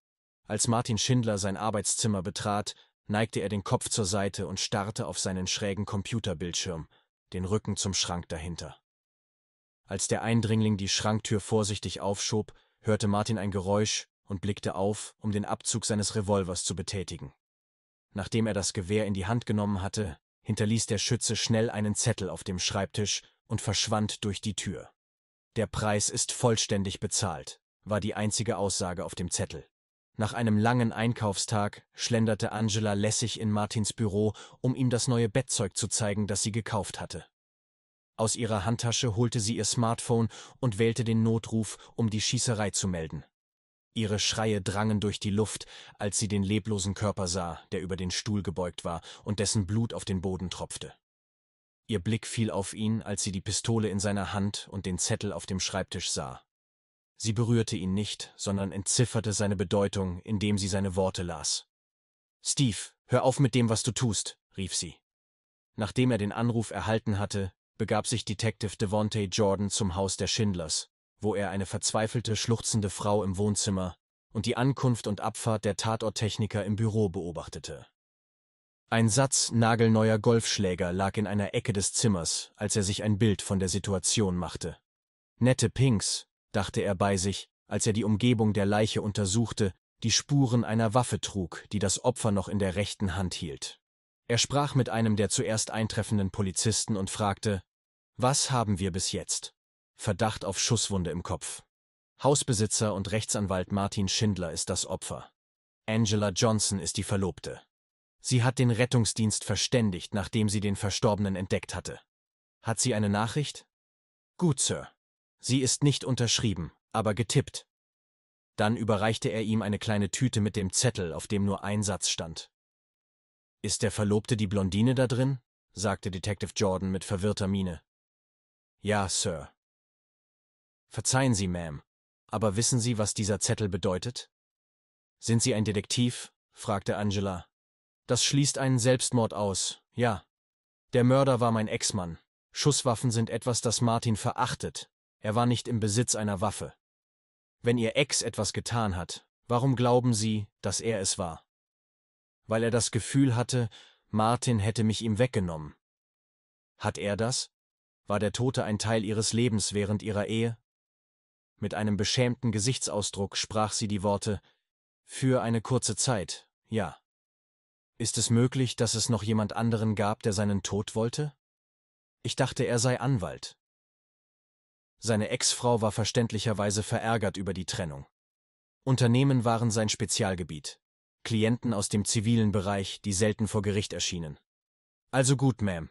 Als Martin Schindler sein Arbeitszimmer betrat, neigte er den Kopf zur Seite und starrte auf seinen schrägen Computerbildschirm, den Rücken zum Schrank dahinter. Als der Eindringling die Schranktür vorsichtig aufschob, hörte Martin ein Geräusch, und blickte auf, um den Abzug seines Revolvers zu betätigen. Nachdem er das Gewehr in die Hand genommen hatte, hinterließ der Schütze schnell einen Zettel auf dem Schreibtisch und verschwand durch die Tür. Der Preis ist vollständig bezahlt, war die einzige Aussage auf dem Zettel. Nach einem langen Einkaufstag schlenderte Angela lässig in Martins Büro, um ihm das neue Bettzeug zu zeigen, das sie gekauft hatte. Aus ihrer Handtasche holte sie ihr Smartphone und wählte den Notruf, um die Schießerei zu melden. Ihre Schreie drangen durch die Luft, als sie den leblosen Körper sah, der über den Stuhl gebeugt war und dessen Blut auf den Boden tropfte. Ihr Blick fiel auf ihn, als sie die Pistole in seiner Hand und den Zettel auf dem Schreibtisch sah. Sie berührte ihn nicht, sondern entzifferte seine Bedeutung, indem sie seine Worte las. Steve, hör auf mit dem, was du tust, rief sie. Nachdem er den Anruf erhalten hatte, begab sich Detective Devontae Jordan zum Haus der Schindlers, wo er eine verzweifelte, schluchzende Frau im Wohnzimmer und die Ankunft und Abfahrt der Tatorttechniker im Büro beobachtete. Ein Satz nagelneuer Golfschläger lag in einer Ecke des Zimmers, als er sich ein Bild von der Situation machte. Nette Pinks, dachte er bei sich, als er die Umgebung der Leiche untersuchte, die Spuren einer Waffe trug, die das Opfer noch in der rechten Hand hielt. Er sprach mit einem der zuerst eintreffenden Polizisten und fragte, was haben wir bis jetzt? Verdacht auf Schusswunde im Kopf. Hausbesitzer und Rechtsanwalt Martin Schindler ist das Opfer. Angela Johnson ist die Verlobte. Sie hat den Rettungsdienst verständigt, nachdem sie den Verstorbenen entdeckt hatte. Hat sie eine Nachricht? Gut, Sir. Sie ist nicht unterschrieben, aber getippt. Dann überreichte er ihm eine kleine Tüte mit dem Zettel, auf dem nur ein Satz stand. Ist der Verlobte die Blondine da drin? sagte Detective Jordan mit verwirrter Miene. Ja, Sir, Verzeihen Sie, Ma'am, aber wissen Sie, was dieser Zettel bedeutet? Sind Sie ein Detektiv? fragte Angela. Das schließt einen Selbstmord aus, ja. Der Mörder war mein Ex-Mann. Schusswaffen sind etwas, das Martin verachtet. Er war nicht im Besitz einer Waffe. Wenn Ihr Ex etwas getan hat, warum glauben Sie, dass er es war? Weil er das Gefühl hatte, Martin hätte mich ihm weggenommen. Hat er das? War der Tote ein Teil Ihres Lebens während Ihrer Ehe? Mit einem beschämten Gesichtsausdruck sprach sie die Worte Für eine kurze Zeit, ja. Ist es möglich, dass es noch jemand anderen gab, der seinen Tod wollte? Ich dachte, er sei Anwalt. Seine Ex-Frau war verständlicherweise verärgert über die Trennung. Unternehmen waren sein Spezialgebiet. Klienten aus dem zivilen Bereich, die selten vor Gericht erschienen. Also gut, Ma'am.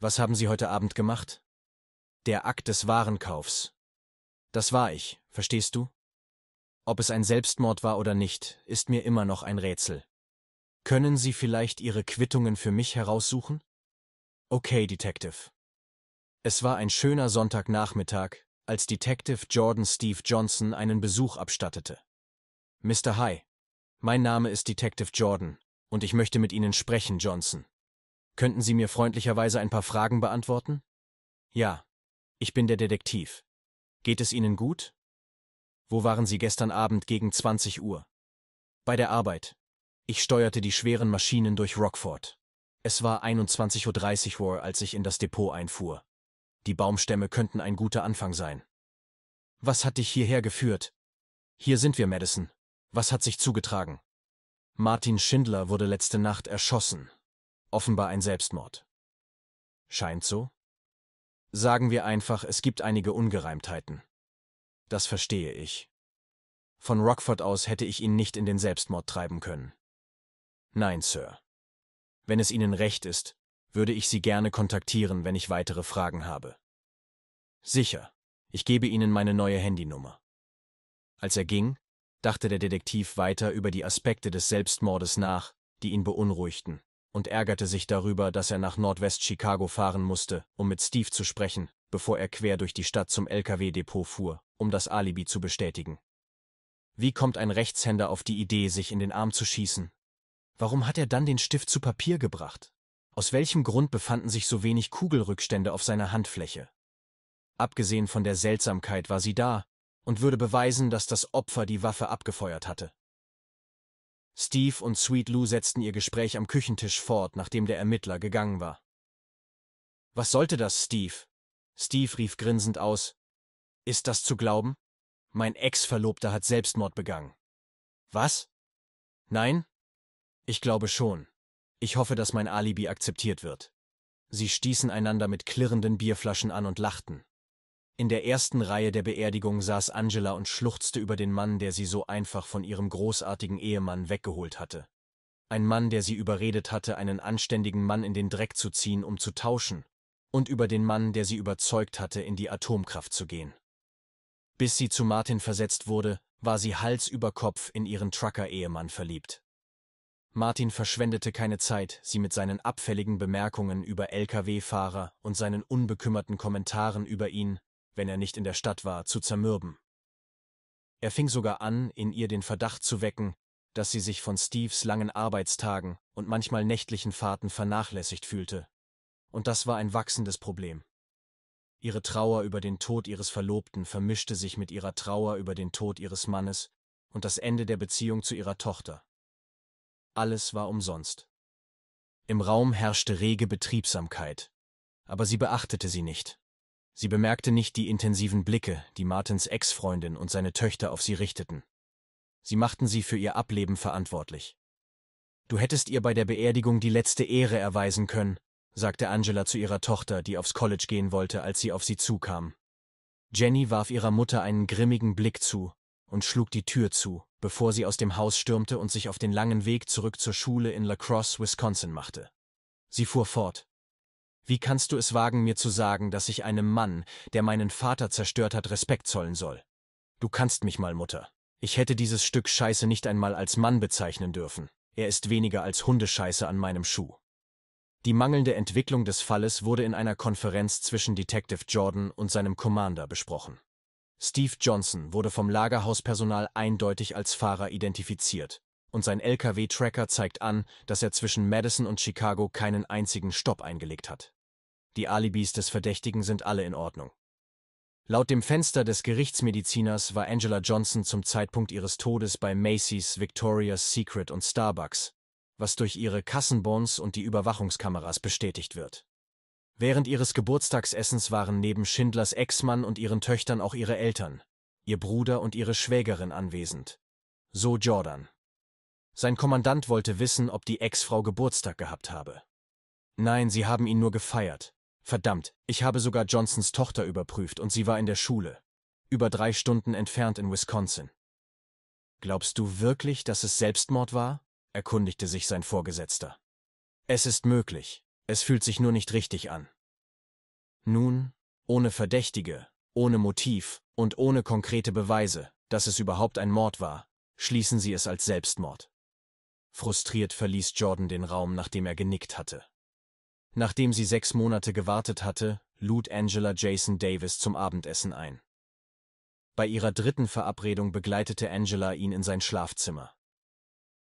Was haben Sie heute Abend gemacht? Der Akt des Warenkaufs, das war ich, verstehst du? Ob es ein Selbstmord war oder nicht, ist mir immer noch ein Rätsel. Können Sie vielleicht Ihre Quittungen für mich heraussuchen? Okay, Detective. Es war ein schöner Sonntagnachmittag, als Detective Jordan Steve Johnson einen Besuch abstattete. Mr. High, mein Name ist Detective Jordan und ich möchte mit Ihnen sprechen, Johnson. Könnten Sie mir freundlicherweise ein paar Fragen beantworten? Ja, ich bin der Detektiv, Geht es Ihnen gut? Wo waren Sie gestern Abend gegen 20 Uhr? Bei der Arbeit. Ich steuerte die schweren Maschinen durch Rockford. Es war 21.30 Uhr, als ich in das Depot einfuhr. Die Baumstämme könnten ein guter Anfang sein. Was hat dich hierher geführt? Hier sind wir, Madison. Was hat sich zugetragen? Martin Schindler wurde letzte Nacht erschossen. Offenbar ein Selbstmord. Scheint so. Sagen wir einfach, es gibt einige Ungereimtheiten. Das verstehe ich. Von Rockford aus hätte ich ihn nicht in den Selbstmord treiben können. Nein, Sir. Wenn es Ihnen recht ist, würde ich Sie gerne kontaktieren, wenn ich weitere Fragen habe. Sicher, ich gebe Ihnen meine neue Handynummer. Als er ging, dachte der Detektiv weiter über die Aspekte des Selbstmordes nach, die ihn beunruhigten und ärgerte sich darüber, dass er nach Nordwest-Chicago fahren musste, um mit Steve zu sprechen, bevor er quer durch die Stadt zum LKW-Depot fuhr, um das Alibi zu bestätigen. Wie kommt ein Rechtshänder auf die Idee, sich in den Arm zu schießen? Warum hat er dann den Stift zu Papier gebracht? Aus welchem Grund befanden sich so wenig Kugelrückstände auf seiner Handfläche? Abgesehen von der Seltsamkeit war sie da und würde beweisen, dass das Opfer die Waffe abgefeuert hatte. Steve und Sweet Lou setzten ihr Gespräch am Küchentisch fort, nachdem der Ermittler gegangen war. Was sollte das, Steve? Steve rief grinsend aus. Ist das zu glauben? Mein Ex-Verlobter hat Selbstmord begangen. Was? Nein? Ich glaube schon. Ich hoffe, dass mein Alibi akzeptiert wird. Sie stießen einander mit klirrenden Bierflaschen an und lachten. In der ersten Reihe der Beerdigung saß Angela und schluchzte über den Mann, der sie so einfach von ihrem großartigen Ehemann weggeholt hatte. Ein Mann, der sie überredet hatte, einen anständigen Mann in den Dreck zu ziehen, um zu tauschen. Und über den Mann, der sie überzeugt hatte, in die Atomkraft zu gehen. Bis sie zu Martin versetzt wurde, war sie Hals über Kopf in ihren Trucker-Ehemann verliebt. Martin verschwendete keine Zeit, sie mit seinen abfälligen Bemerkungen über Lkw-Fahrer und seinen unbekümmerten Kommentaren über ihn wenn er nicht in der Stadt war, zu zermürben. Er fing sogar an, in ihr den Verdacht zu wecken, dass sie sich von Steves langen Arbeitstagen und manchmal nächtlichen Fahrten vernachlässigt fühlte. Und das war ein wachsendes Problem. Ihre Trauer über den Tod ihres Verlobten vermischte sich mit ihrer Trauer über den Tod ihres Mannes und das Ende der Beziehung zu ihrer Tochter. Alles war umsonst. Im Raum herrschte rege Betriebsamkeit, aber sie beachtete sie nicht. Sie bemerkte nicht die intensiven Blicke, die Martins Ex-Freundin und seine Töchter auf sie richteten. Sie machten sie für ihr Ableben verantwortlich. Du hättest ihr bei der Beerdigung die letzte Ehre erweisen können, sagte Angela zu ihrer Tochter, die aufs College gehen wollte, als sie auf sie zukam. Jenny warf ihrer Mutter einen grimmigen Blick zu und schlug die Tür zu, bevor sie aus dem Haus stürmte und sich auf den langen Weg zurück zur Schule in La Crosse, Wisconsin machte. Sie fuhr fort, wie kannst du es wagen, mir zu sagen, dass ich einem Mann, der meinen Vater zerstört hat, Respekt zollen soll? Du kannst mich mal, Mutter. Ich hätte dieses Stück Scheiße nicht einmal als Mann bezeichnen dürfen. Er ist weniger als Hundescheiße an meinem Schuh. Die mangelnde Entwicklung des Falles wurde in einer Konferenz zwischen Detective Jordan und seinem Commander besprochen. Steve Johnson wurde vom Lagerhauspersonal eindeutig als Fahrer identifiziert und sein LKW-Tracker zeigt an, dass er zwischen Madison und Chicago keinen einzigen Stopp eingelegt hat. Die Alibis des Verdächtigen sind alle in Ordnung. Laut dem Fenster des Gerichtsmediziners war Angela Johnson zum Zeitpunkt ihres Todes bei Macy's, Victoria's Secret und Starbucks, was durch ihre Kassenbons und die Überwachungskameras bestätigt wird. Während ihres Geburtstagsessens waren neben Schindlers Ex-Mann und ihren Töchtern auch ihre Eltern, ihr Bruder und ihre Schwägerin anwesend. So Jordan. Sein Kommandant wollte wissen, ob die Ex-Frau Geburtstag gehabt habe. Nein, sie haben ihn nur gefeiert. Verdammt, ich habe sogar Johnsons Tochter überprüft und sie war in der Schule. Über drei Stunden entfernt in Wisconsin. Glaubst du wirklich, dass es Selbstmord war? erkundigte sich sein Vorgesetzter. Es ist möglich. Es fühlt sich nur nicht richtig an. Nun, ohne Verdächtige, ohne Motiv und ohne konkrete Beweise, dass es überhaupt ein Mord war, schließen sie es als Selbstmord. Frustriert verließ Jordan den Raum, nachdem er genickt hatte. Nachdem sie sechs Monate gewartet hatte, lud Angela Jason Davis zum Abendessen ein. Bei ihrer dritten Verabredung begleitete Angela ihn in sein Schlafzimmer.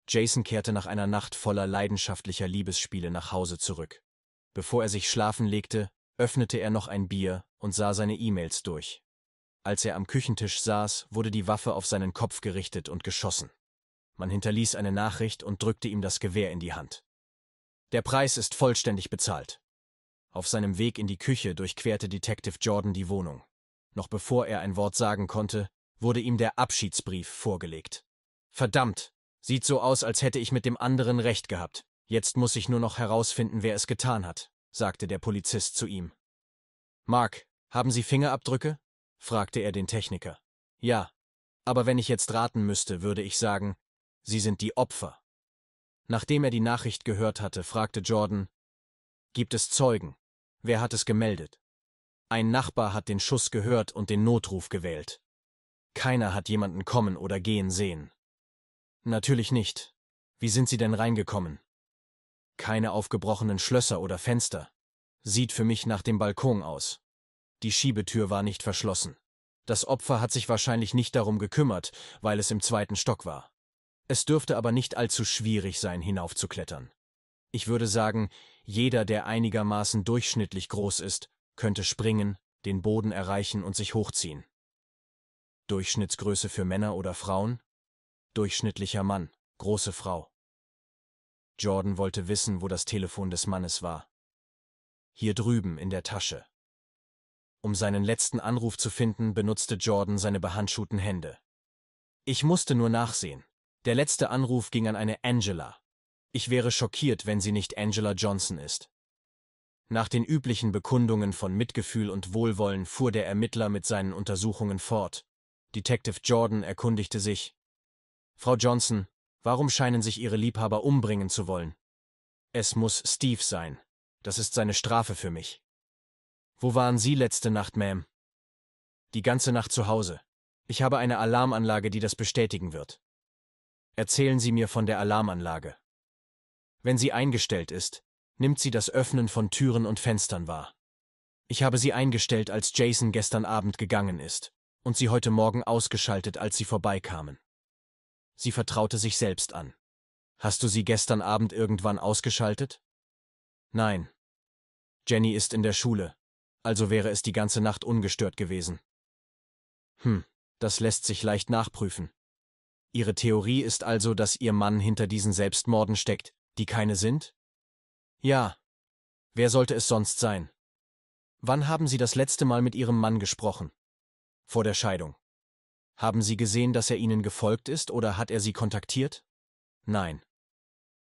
Jason kehrte nach einer Nacht voller leidenschaftlicher Liebesspiele nach Hause zurück. Bevor er sich schlafen legte, öffnete er noch ein Bier und sah seine E-Mails durch. Als er am Küchentisch saß, wurde die Waffe auf seinen Kopf gerichtet und geschossen. Man hinterließ eine Nachricht und drückte ihm das Gewehr in die Hand. Der Preis ist vollständig bezahlt. Auf seinem Weg in die Küche durchquerte Detective Jordan die Wohnung. Noch bevor er ein Wort sagen konnte, wurde ihm der Abschiedsbrief vorgelegt. Verdammt, sieht so aus, als hätte ich mit dem anderen recht gehabt. Jetzt muss ich nur noch herausfinden, wer es getan hat, sagte der Polizist zu ihm. Mark, haben Sie Fingerabdrücke? fragte er den Techniker. Ja, aber wenn ich jetzt raten müsste, würde ich sagen, Sie sind die Opfer. Nachdem er die Nachricht gehört hatte, fragte Jordan, Gibt es Zeugen? Wer hat es gemeldet? Ein Nachbar hat den Schuss gehört und den Notruf gewählt. Keiner hat jemanden kommen oder gehen sehen. Natürlich nicht. Wie sind Sie denn reingekommen? Keine aufgebrochenen Schlösser oder Fenster. Sieht für mich nach dem Balkon aus. Die Schiebetür war nicht verschlossen. Das Opfer hat sich wahrscheinlich nicht darum gekümmert, weil es im zweiten Stock war. Es dürfte aber nicht allzu schwierig sein, hinaufzuklettern. Ich würde sagen, jeder, der einigermaßen durchschnittlich groß ist, könnte springen, den Boden erreichen und sich hochziehen. Durchschnittsgröße für Männer oder Frauen? Durchschnittlicher Mann, große Frau. Jordan wollte wissen, wo das Telefon des Mannes war. Hier drüben in der Tasche. Um seinen letzten Anruf zu finden, benutzte Jordan seine behandschuhten Hände. Ich musste nur nachsehen. Der letzte Anruf ging an eine Angela. Ich wäre schockiert, wenn sie nicht Angela Johnson ist. Nach den üblichen Bekundungen von Mitgefühl und Wohlwollen fuhr der Ermittler mit seinen Untersuchungen fort. Detective Jordan erkundigte sich. Frau Johnson, warum scheinen sich Ihre Liebhaber umbringen zu wollen? Es muss Steve sein. Das ist seine Strafe für mich. Wo waren Sie letzte Nacht, Ma'am? Die ganze Nacht zu Hause. Ich habe eine Alarmanlage, die das bestätigen wird. Erzählen Sie mir von der Alarmanlage. Wenn sie eingestellt ist, nimmt sie das Öffnen von Türen und Fenstern wahr. Ich habe sie eingestellt, als Jason gestern Abend gegangen ist, und sie heute Morgen ausgeschaltet, als sie vorbeikamen. Sie vertraute sich selbst an. Hast du sie gestern Abend irgendwann ausgeschaltet? Nein. Jenny ist in der Schule, also wäre es die ganze Nacht ungestört gewesen. Hm, das lässt sich leicht nachprüfen. Ihre Theorie ist also, dass Ihr Mann hinter diesen Selbstmorden steckt, die keine sind? Ja. Wer sollte es sonst sein? Wann haben Sie das letzte Mal mit Ihrem Mann gesprochen? Vor der Scheidung. Haben Sie gesehen, dass er Ihnen gefolgt ist oder hat er Sie kontaktiert? Nein.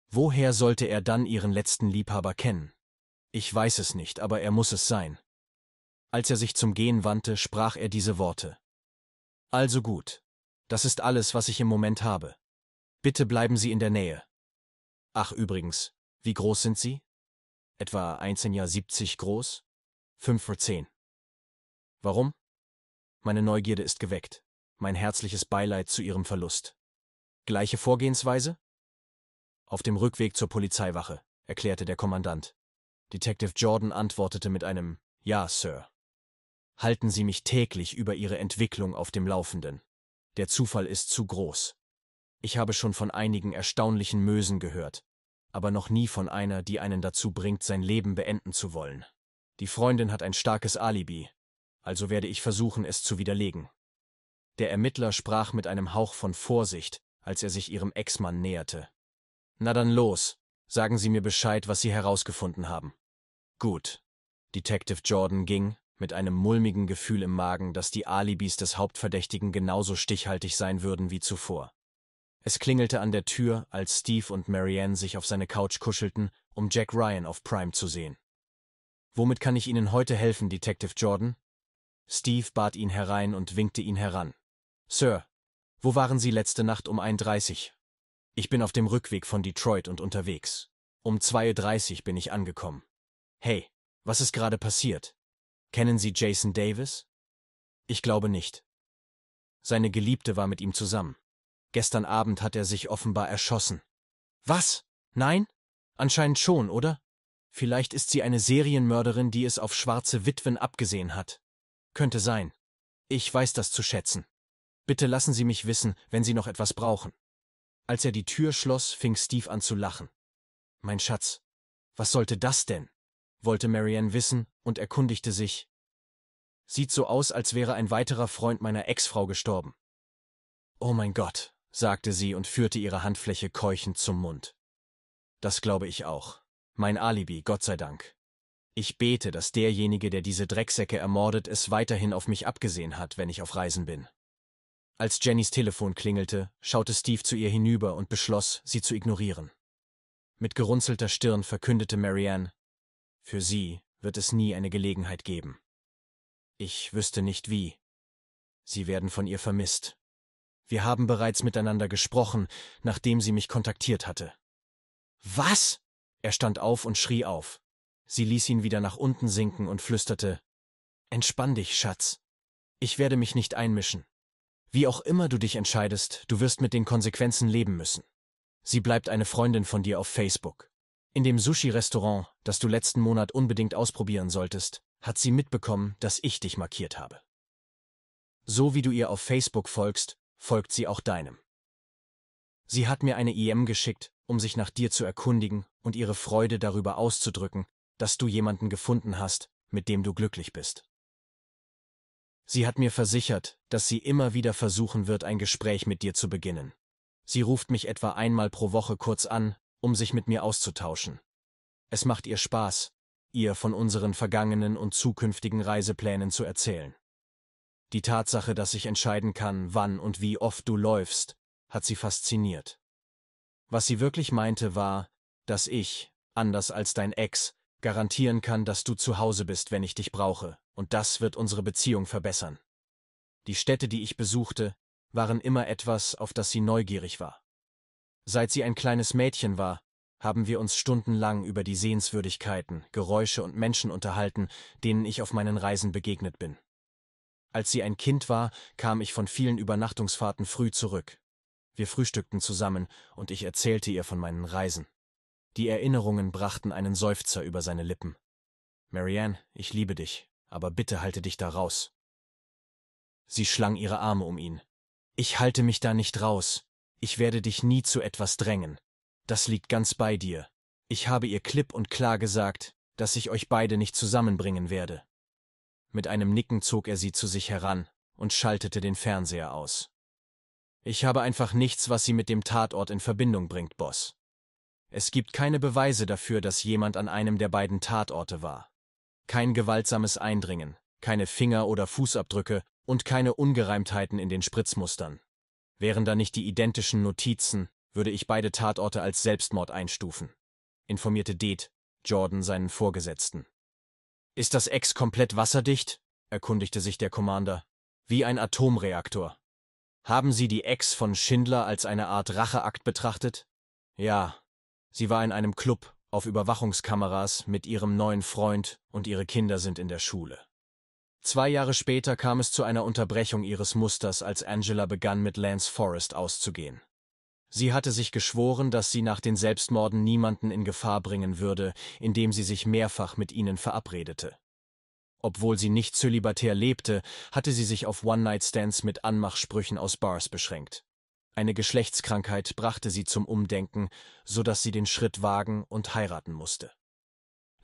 Woher sollte er dann Ihren letzten Liebhaber kennen? Ich weiß es nicht, aber er muss es sein. Als er sich zum Gehen wandte, sprach er diese Worte. Also gut, das ist alles, was ich im Moment habe. Bitte bleiben Sie in der Nähe. Ach übrigens, wie groß sind Sie? Etwa 1,70 groß? 5 vor 10. Warum? Meine Neugierde ist geweckt. Mein herzliches Beileid zu Ihrem Verlust. Gleiche Vorgehensweise? Auf dem Rückweg zur Polizeiwache, erklärte der Kommandant. Detective Jordan antwortete mit einem Ja, Sir. Halten Sie mich täglich über Ihre Entwicklung auf dem Laufenden. Der Zufall ist zu groß. Ich habe schon von einigen erstaunlichen Mösen gehört, aber noch nie von einer, die einen dazu bringt, sein Leben beenden zu wollen. Die Freundin hat ein starkes Alibi, also werde ich versuchen, es zu widerlegen. Der Ermittler sprach mit einem Hauch von Vorsicht, als er sich ihrem Ex-Mann näherte. Na dann los, sagen Sie mir Bescheid, was Sie herausgefunden haben. Gut. Detective Jordan ging, mit einem mulmigen Gefühl im Magen, dass die Alibis des Hauptverdächtigen genauso stichhaltig sein würden wie zuvor. Es klingelte an der Tür, als Steve und Marianne sich auf seine Couch kuschelten, um Jack Ryan auf Prime zu sehen. Womit kann ich Ihnen heute helfen, Detective Jordan? Steve bat ihn herein und winkte ihn heran. Sir, wo waren Sie letzte Nacht um 1.30 Ich bin auf dem Rückweg von Detroit und unterwegs. Um 2.30 bin ich angekommen. Hey, was ist gerade passiert? Kennen Sie Jason Davis? Ich glaube nicht. Seine Geliebte war mit ihm zusammen. Gestern Abend hat er sich offenbar erschossen. Was? Nein? Anscheinend schon, oder? Vielleicht ist sie eine Serienmörderin, die es auf schwarze Witwen abgesehen hat. Könnte sein. Ich weiß das zu schätzen. Bitte lassen Sie mich wissen, wenn Sie noch etwas brauchen. Als er die Tür schloss, fing Steve an zu lachen. Mein Schatz, was sollte das denn? wollte Marianne wissen und erkundigte sich. Sieht so aus, als wäre ein weiterer Freund meiner Ex-Frau gestorben. Oh mein Gott, sagte sie und führte ihre Handfläche keuchend zum Mund. Das glaube ich auch. Mein Alibi, Gott sei Dank. Ich bete, dass derjenige, der diese Drecksäcke ermordet, es weiterhin auf mich abgesehen hat, wenn ich auf Reisen bin. Als Jennys Telefon klingelte, schaute Steve zu ihr hinüber und beschloss, sie zu ignorieren. Mit gerunzelter Stirn verkündete Marianne, für sie wird es nie eine Gelegenheit geben. Ich wüsste nicht wie. Sie werden von ihr vermisst. Wir haben bereits miteinander gesprochen, nachdem sie mich kontaktiert hatte. Was? Er stand auf und schrie auf. Sie ließ ihn wieder nach unten sinken und flüsterte Entspann dich, Schatz. Ich werde mich nicht einmischen. Wie auch immer du dich entscheidest, du wirst mit den Konsequenzen leben müssen. Sie bleibt eine Freundin von dir auf Facebook. In dem Sushi-Restaurant, das du letzten Monat unbedingt ausprobieren solltest, hat sie mitbekommen, dass ich dich markiert habe. So wie du ihr auf Facebook folgst, folgt sie auch deinem. Sie hat mir eine IM e geschickt, um sich nach dir zu erkundigen und ihre Freude darüber auszudrücken, dass du jemanden gefunden hast, mit dem du glücklich bist. Sie hat mir versichert, dass sie immer wieder versuchen wird, ein Gespräch mit dir zu beginnen. Sie ruft mich etwa einmal pro Woche kurz an, um sich mit mir auszutauschen. Es macht ihr Spaß, ihr von unseren vergangenen und zukünftigen Reiseplänen zu erzählen. Die Tatsache, dass ich entscheiden kann, wann und wie oft du läufst, hat sie fasziniert. Was sie wirklich meinte war, dass ich, anders als dein Ex, garantieren kann, dass du zu Hause bist, wenn ich dich brauche, und das wird unsere Beziehung verbessern. Die Städte, die ich besuchte, waren immer etwas, auf das sie neugierig war. Seit sie ein kleines Mädchen war, haben wir uns stundenlang über die Sehenswürdigkeiten, Geräusche und Menschen unterhalten, denen ich auf meinen Reisen begegnet bin. Als sie ein Kind war, kam ich von vielen Übernachtungsfahrten früh zurück. Wir frühstückten zusammen und ich erzählte ihr von meinen Reisen. Die Erinnerungen brachten einen Seufzer über seine Lippen. Marianne, ich liebe dich, aber bitte halte dich da raus. Sie schlang ihre Arme um ihn. Ich halte mich da nicht raus ich werde dich nie zu etwas drängen. Das liegt ganz bei dir. Ich habe ihr klipp und klar gesagt, dass ich euch beide nicht zusammenbringen werde. Mit einem Nicken zog er sie zu sich heran und schaltete den Fernseher aus. Ich habe einfach nichts, was sie mit dem Tatort in Verbindung bringt, Boss. Es gibt keine Beweise dafür, dass jemand an einem der beiden Tatorte war. Kein gewaltsames Eindringen, keine Finger- oder Fußabdrücke und keine Ungereimtheiten in den Spritzmustern. Wären da nicht die identischen Notizen, würde ich beide Tatorte als Selbstmord einstufen, informierte Det Jordan seinen Vorgesetzten. Ist das Ex komplett wasserdicht? erkundigte sich der Commander. Wie ein Atomreaktor. Haben Sie die Ex von Schindler als eine Art Racheakt betrachtet? Ja. Sie war in einem Club auf Überwachungskameras mit ihrem neuen Freund und ihre Kinder sind in der Schule. Zwei Jahre später kam es zu einer Unterbrechung ihres Musters, als Angela begann, mit Lance Forrest auszugehen. Sie hatte sich geschworen, dass sie nach den Selbstmorden niemanden in Gefahr bringen würde, indem sie sich mehrfach mit ihnen verabredete. Obwohl sie nicht zölibatär lebte, hatte sie sich auf One-Night-Stands mit Anmachsprüchen aus Bars beschränkt. Eine Geschlechtskrankheit brachte sie zum Umdenken, so dass sie den Schritt wagen und heiraten musste.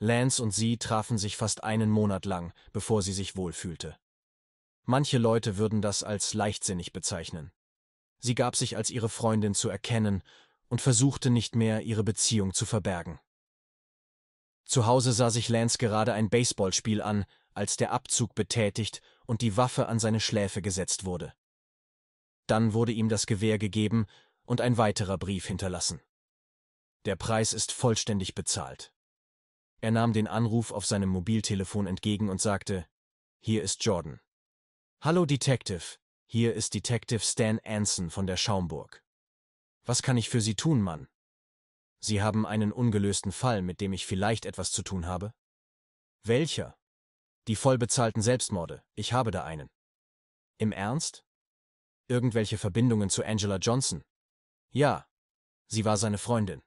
Lance und sie trafen sich fast einen Monat lang, bevor sie sich wohlfühlte. Manche Leute würden das als leichtsinnig bezeichnen. Sie gab sich als ihre Freundin zu erkennen und versuchte nicht mehr, ihre Beziehung zu verbergen. Zu Hause sah sich Lance gerade ein Baseballspiel an, als der Abzug betätigt und die Waffe an seine Schläfe gesetzt wurde. Dann wurde ihm das Gewehr gegeben und ein weiterer Brief hinterlassen. Der Preis ist vollständig bezahlt. Er nahm den Anruf auf seinem Mobiltelefon entgegen und sagte, hier ist Jordan. Hallo Detective, hier ist Detective Stan Anson von der Schaumburg. Was kann ich für Sie tun, Mann? Sie haben einen ungelösten Fall, mit dem ich vielleicht etwas zu tun habe? Welcher? Die vollbezahlten Selbstmorde, ich habe da einen. Im Ernst? Irgendwelche Verbindungen zu Angela Johnson? Ja. Sie war seine Freundin.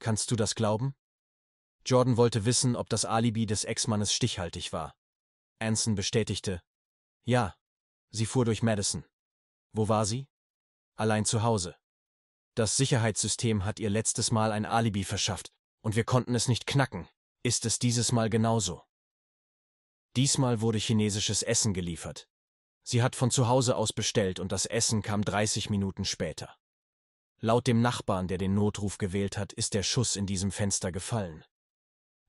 Kannst du das glauben? Jordan wollte wissen, ob das Alibi des Ex-Mannes stichhaltig war. Anson bestätigte, ja, sie fuhr durch Madison. Wo war sie? Allein zu Hause. Das Sicherheitssystem hat ihr letztes Mal ein Alibi verschafft, und wir konnten es nicht knacken. Ist es dieses Mal genauso? Diesmal wurde chinesisches Essen geliefert. Sie hat von zu Hause aus bestellt und das Essen kam 30 Minuten später. Laut dem Nachbarn, der den Notruf gewählt hat, ist der Schuss in diesem Fenster gefallen.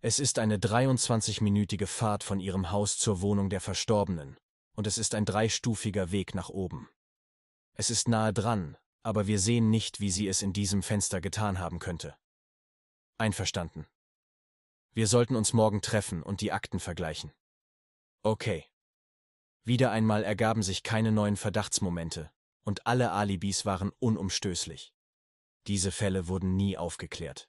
Es ist eine 23-minütige Fahrt von ihrem Haus zur Wohnung der Verstorbenen, und es ist ein dreistufiger Weg nach oben. Es ist nahe dran, aber wir sehen nicht, wie sie es in diesem Fenster getan haben könnte. Einverstanden. Wir sollten uns morgen treffen und die Akten vergleichen. Okay. Wieder einmal ergaben sich keine neuen Verdachtsmomente, und alle Alibis waren unumstößlich. Diese Fälle wurden nie aufgeklärt.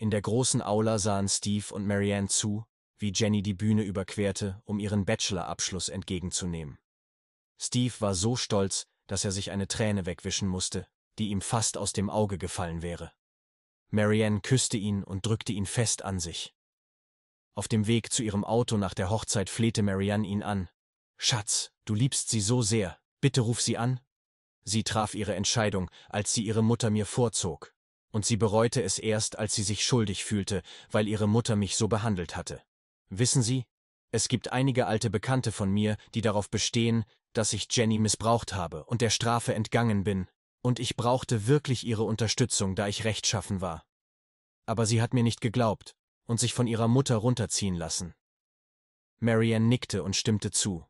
In der großen Aula sahen Steve und Marianne zu, wie Jenny die Bühne überquerte, um ihren Bachelorabschluss entgegenzunehmen. Steve war so stolz, dass er sich eine Träne wegwischen musste, die ihm fast aus dem Auge gefallen wäre. Marianne küsste ihn und drückte ihn fest an sich. Auf dem Weg zu ihrem Auto nach der Hochzeit flehte Marianne ihn an. Schatz, du liebst sie so sehr, bitte ruf sie an. Sie traf ihre Entscheidung, als sie ihre Mutter mir vorzog, und sie bereute es erst, als sie sich schuldig fühlte, weil ihre Mutter mich so behandelt hatte. Wissen Sie, es gibt einige alte Bekannte von mir, die darauf bestehen, dass ich Jenny missbraucht habe und der Strafe entgangen bin, und ich brauchte wirklich ihre Unterstützung, da ich rechtschaffen war. Aber sie hat mir nicht geglaubt und sich von ihrer Mutter runterziehen lassen. Marianne nickte und stimmte zu.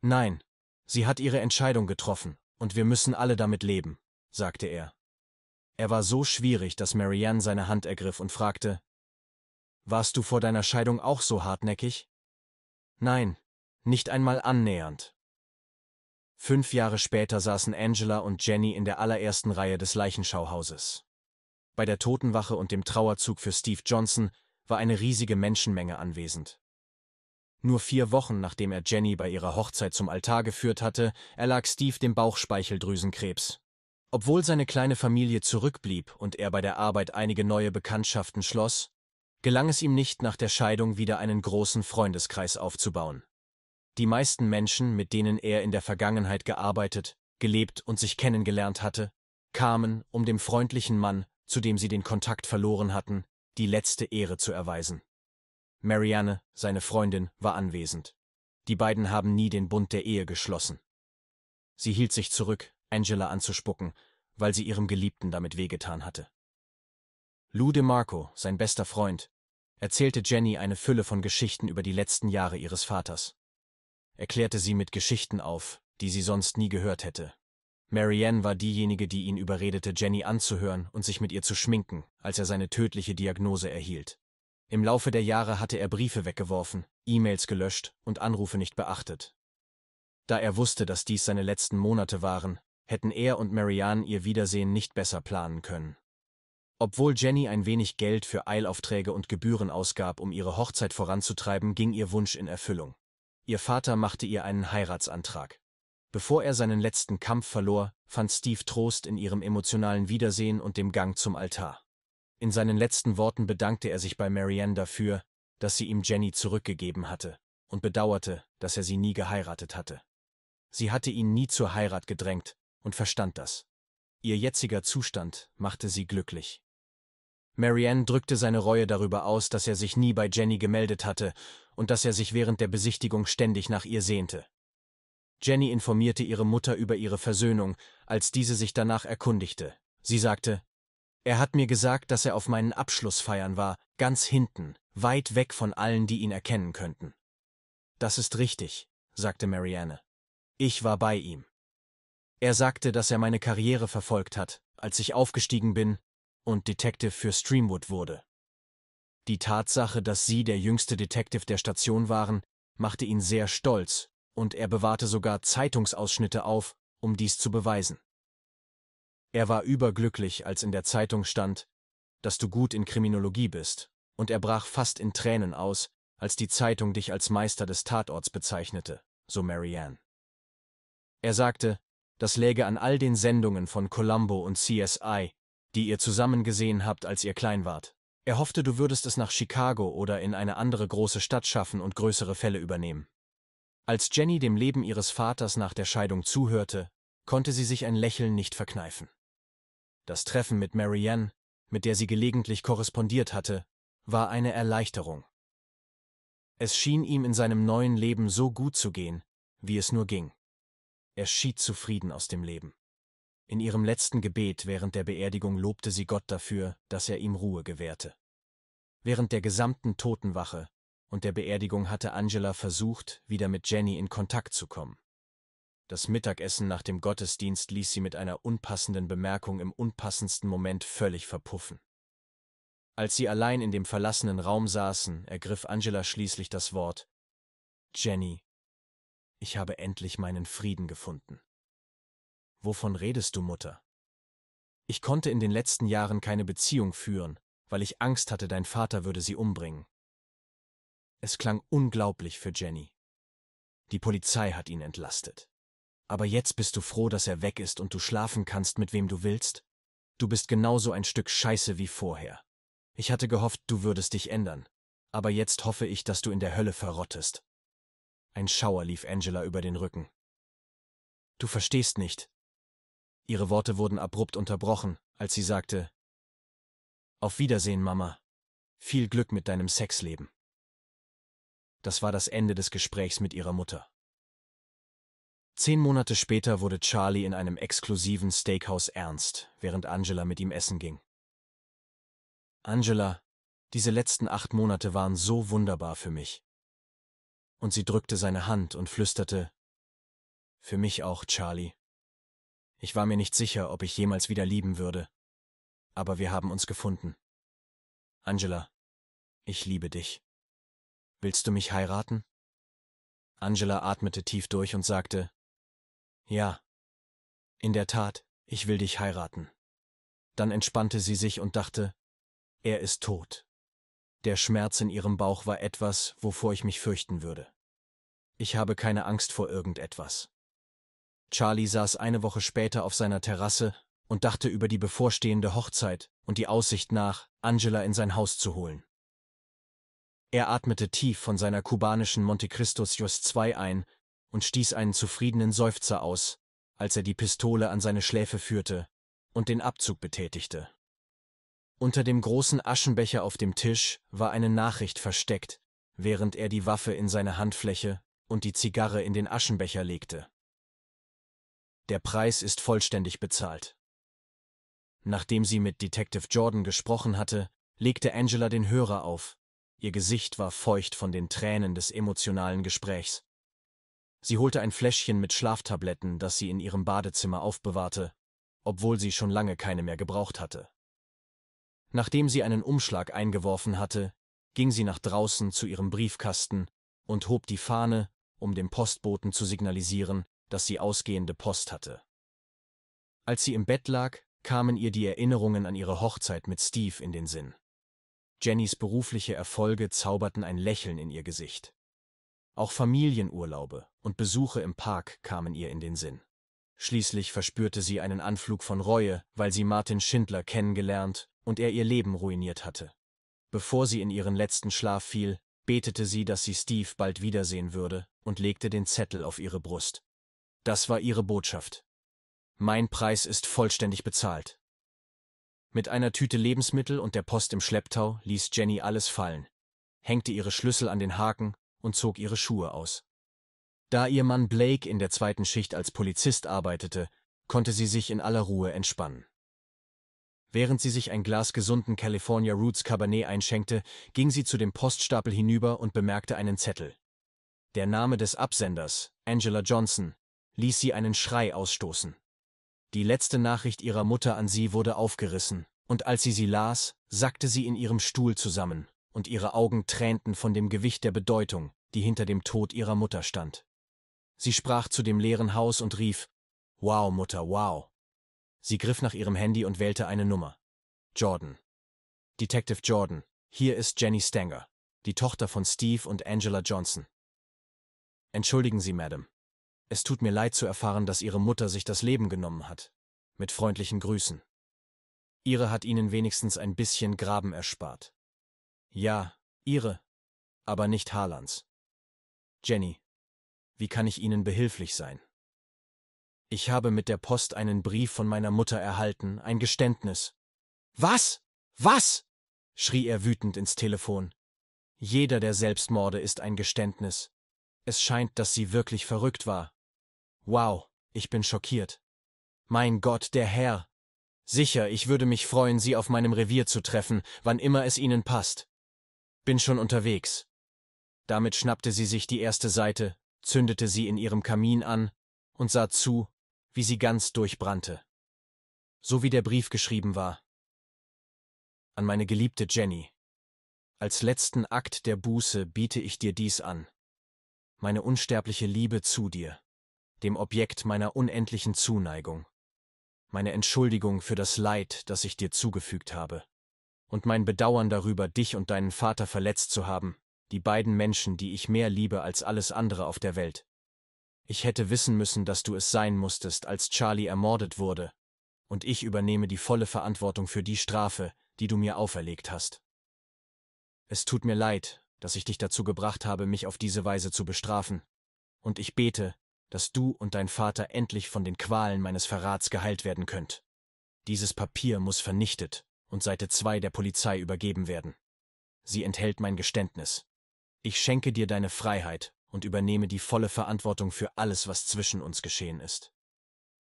Nein, sie hat ihre Entscheidung getroffen, und wir müssen alle damit leben, sagte er. Er war so schwierig, dass Marianne seine Hand ergriff und fragte, Warst du vor deiner Scheidung auch so hartnäckig? Nein, nicht einmal annähernd. Fünf Jahre später saßen Angela und Jenny in der allerersten Reihe des Leichenschauhauses. Bei der Totenwache und dem Trauerzug für Steve Johnson war eine riesige Menschenmenge anwesend. Nur vier Wochen nachdem er Jenny bei ihrer Hochzeit zum Altar geführt hatte, erlag Steve dem Bauchspeicheldrüsenkrebs, obwohl seine kleine Familie zurückblieb und er bei der Arbeit einige neue Bekanntschaften schloss, gelang es ihm nicht, nach der Scheidung wieder einen großen Freundeskreis aufzubauen. Die meisten Menschen, mit denen er in der Vergangenheit gearbeitet, gelebt und sich kennengelernt hatte, kamen, um dem freundlichen Mann, zu dem sie den Kontakt verloren hatten, die letzte Ehre zu erweisen. Marianne, seine Freundin, war anwesend. Die beiden haben nie den Bund der Ehe geschlossen. Sie hielt sich zurück, Angela anzuspucken, weil sie ihrem Geliebten damit wehgetan hatte. Lou DeMarco, sein bester Freund, erzählte Jenny eine Fülle von Geschichten über die letzten Jahre ihres Vaters, Er klärte sie mit Geschichten auf, die sie sonst nie gehört hätte. Marianne war diejenige, die ihn überredete, Jenny anzuhören und sich mit ihr zu schminken, als er seine tödliche Diagnose erhielt. Im Laufe der Jahre hatte er Briefe weggeworfen, E-Mails gelöscht und Anrufe nicht beachtet. Da er wusste, dass dies seine letzten Monate waren, hätten er und Marianne ihr Wiedersehen nicht besser planen können. Obwohl Jenny ein wenig Geld für Eilaufträge und Gebühren ausgab, um ihre Hochzeit voranzutreiben, ging ihr Wunsch in Erfüllung. Ihr Vater machte ihr einen Heiratsantrag. Bevor er seinen letzten Kampf verlor, fand Steve Trost in ihrem emotionalen Wiedersehen und dem Gang zum Altar. In seinen letzten Worten bedankte er sich bei Marianne dafür, dass sie ihm Jenny zurückgegeben hatte und bedauerte, dass er sie nie geheiratet hatte. Sie hatte ihn nie zur Heirat gedrängt, und verstand das. Ihr jetziger Zustand machte sie glücklich. Marianne drückte seine Reue darüber aus, dass er sich nie bei Jenny gemeldet hatte und dass er sich während der Besichtigung ständig nach ihr sehnte. Jenny informierte ihre Mutter über ihre Versöhnung, als diese sich danach erkundigte. Sie sagte, er hat mir gesagt, dass er auf meinen Abschlussfeiern war, ganz hinten, weit weg von allen, die ihn erkennen könnten. Das ist richtig, sagte Marianne. Ich war bei ihm. Er sagte, dass er meine Karriere verfolgt hat, als ich aufgestiegen bin und Detective für Streamwood wurde. Die Tatsache, dass Sie der jüngste Detective der Station waren, machte ihn sehr stolz, und er bewahrte sogar Zeitungsausschnitte auf, um dies zu beweisen. Er war überglücklich, als in der Zeitung stand, dass du gut in Kriminologie bist, und er brach fast in Tränen aus, als die Zeitung dich als Meister des Tatorts bezeichnete, so Marianne. Er sagte, das läge an all den Sendungen von Columbo und CSI, die ihr zusammen gesehen habt, als ihr klein wart. Er hoffte, du würdest es nach Chicago oder in eine andere große Stadt schaffen und größere Fälle übernehmen. Als Jenny dem Leben ihres Vaters nach der Scheidung zuhörte, konnte sie sich ein Lächeln nicht verkneifen. Das Treffen mit Marianne, mit der sie gelegentlich korrespondiert hatte, war eine Erleichterung. Es schien ihm in seinem neuen Leben so gut zu gehen, wie es nur ging. Er schied zufrieden aus dem Leben. In ihrem letzten Gebet während der Beerdigung lobte sie Gott dafür, dass er ihm Ruhe gewährte. Während der gesamten Totenwache und der Beerdigung hatte Angela versucht, wieder mit Jenny in Kontakt zu kommen. Das Mittagessen nach dem Gottesdienst ließ sie mit einer unpassenden Bemerkung im unpassendsten Moment völlig verpuffen. Als sie allein in dem verlassenen Raum saßen, ergriff Angela schließlich das Wort. Jenny, ich habe endlich meinen Frieden gefunden. Wovon redest du, Mutter? Ich konnte in den letzten Jahren keine Beziehung führen, weil ich Angst hatte, dein Vater würde sie umbringen. Es klang unglaublich für Jenny. Die Polizei hat ihn entlastet. Aber jetzt bist du froh, dass er weg ist und du schlafen kannst, mit wem du willst? Du bist genauso ein Stück Scheiße wie vorher. Ich hatte gehofft, du würdest dich ändern. Aber jetzt hoffe ich, dass du in der Hölle verrottest. Ein Schauer lief Angela über den Rücken. Du verstehst nicht. Ihre Worte wurden abrupt unterbrochen, als sie sagte, Auf Wiedersehen, Mama. Viel Glück mit deinem Sexleben. Das war das Ende des Gesprächs mit ihrer Mutter. Zehn Monate später wurde Charlie in einem exklusiven Steakhouse ernst, während Angela mit ihm essen ging. Angela, diese letzten acht Monate waren so wunderbar für mich und sie drückte seine Hand und flüsterte Für mich auch, Charlie. Ich war mir nicht sicher, ob ich jemals wieder lieben würde. Aber wir haben uns gefunden. Angela, ich liebe dich. Willst du mich heiraten? Angela atmete tief durch und sagte Ja. In der Tat, ich will dich heiraten. Dann entspannte sie sich und dachte Er ist tot. Der Schmerz in ihrem Bauch war etwas, wovor ich mich fürchten würde. Ich habe keine Angst vor irgendetwas. Charlie saß eine Woche später auf seiner Terrasse und dachte über die bevorstehende Hochzeit und die Aussicht nach, Angela in sein Haus zu holen. Er atmete tief von seiner kubanischen Monte Cristos Just II ein und stieß einen zufriedenen Seufzer aus, als er die Pistole an seine Schläfe führte und den Abzug betätigte. Unter dem großen Aschenbecher auf dem Tisch war eine Nachricht versteckt, während er die Waffe in seine Handfläche und die Zigarre in den Aschenbecher legte. Der Preis ist vollständig bezahlt. Nachdem sie mit Detective Jordan gesprochen hatte, legte Angela den Hörer auf. Ihr Gesicht war feucht von den Tränen des emotionalen Gesprächs. Sie holte ein Fläschchen mit Schlaftabletten, das sie in ihrem Badezimmer aufbewahrte, obwohl sie schon lange keine mehr gebraucht hatte. Nachdem sie einen Umschlag eingeworfen hatte, ging sie nach draußen zu ihrem Briefkasten und hob die Fahne, um dem Postboten zu signalisieren, dass sie ausgehende Post hatte. Als sie im Bett lag, kamen ihr die Erinnerungen an ihre Hochzeit mit Steve in den Sinn. Jennys berufliche Erfolge zauberten ein Lächeln in ihr Gesicht. Auch Familienurlaube und Besuche im Park kamen ihr in den Sinn. Schließlich verspürte sie einen Anflug von Reue, weil sie Martin Schindler kennengelernt und er ihr Leben ruiniert hatte. Bevor sie in ihren letzten Schlaf fiel, betete sie, dass sie Steve bald wiedersehen würde, und legte den Zettel auf ihre Brust. Das war ihre Botschaft. Mein Preis ist vollständig bezahlt. Mit einer Tüte Lebensmittel und der Post im Schlepptau ließ Jenny alles fallen, hängte ihre Schlüssel an den Haken und zog ihre Schuhe aus. Da ihr Mann Blake in der zweiten Schicht als Polizist arbeitete, konnte sie sich in aller Ruhe entspannen. Während sie sich ein Glas gesunden California Roots Cabernet einschenkte, ging sie zu dem Poststapel hinüber und bemerkte einen Zettel. Der Name des Absenders, Angela Johnson, ließ sie einen Schrei ausstoßen. Die letzte Nachricht ihrer Mutter an sie wurde aufgerissen, und als sie sie las, sackte sie in ihrem Stuhl zusammen, und ihre Augen tränten von dem Gewicht der Bedeutung, die hinter dem Tod ihrer Mutter stand. Sie sprach zu dem leeren Haus und rief, Wow, Mutter, wow. Sie griff nach ihrem Handy und wählte eine Nummer. Jordan. Detective Jordan, hier ist Jenny Stanger, die Tochter von Steve und Angela Johnson. Entschuldigen Sie, Madam. Es tut mir leid zu erfahren, dass Ihre Mutter sich das Leben genommen hat. Mit freundlichen Grüßen. Ihre hat Ihnen wenigstens ein bisschen Graben erspart. Ja, Ihre, aber nicht Harlands. Jenny, wie kann ich Ihnen behilflich sein? Ich habe mit der Post einen Brief von meiner Mutter erhalten, ein Geständnis. Was? Was? schrie er wütend ins Telefon. Jeder der Selbstmorde ist ein Geständnis. Es scheint, dass sie wirklich verrückt war. Wow, ich bin schockiert. Mein Gott, der Herr. Sicher, ich würde mich freuen, Sie auf meinem Revier zu treffen, wann immer es Ihnen passt. Bin schon unterwegs. Damit schnappte sie sich die erste Seite, zündete sie in ihrem Kamin an und sah zu, wie sie ganz durchbrannte. So wie der Brief geschrieben war. An meine geliebte Jenny. Als letzten Akt der Buße biete ich dir dies an. Meine unsterbliche Liebe zu dir, dem Objekt meiner unendlichen Zuneigung. Meine Entschuldigung für das Leid, das ich dir zugefügt habe. Und mein Bedauern darüber, dich und deinen Vater verletzt zu haben, die beiden Menschen, die ich mehr liebe als alles andere auf der Welt. Ich hätte wissen müssen, dass du es sein musstest, als Charlie ermordet wurde. Und ich übernehme die volle Verantwortung für die Strafe, die du mir auferlegt hast. Es tut mir leid, dass ich dich dazu gebracht habe, mich auf diese Weise zu bestrafen. Und ich bete, dass du und dein Vater endlich von den Qualen meines Verrats geheilt werden könnt. Dieses Papier muss vernichtet und Seite 2 der Polizei übergeben werden. Sie enthält mein Geständnis. Ich schenke dir deine Freiheit und übernehme die volle Verantwortung für alles, was zwischen uns geschehen ist.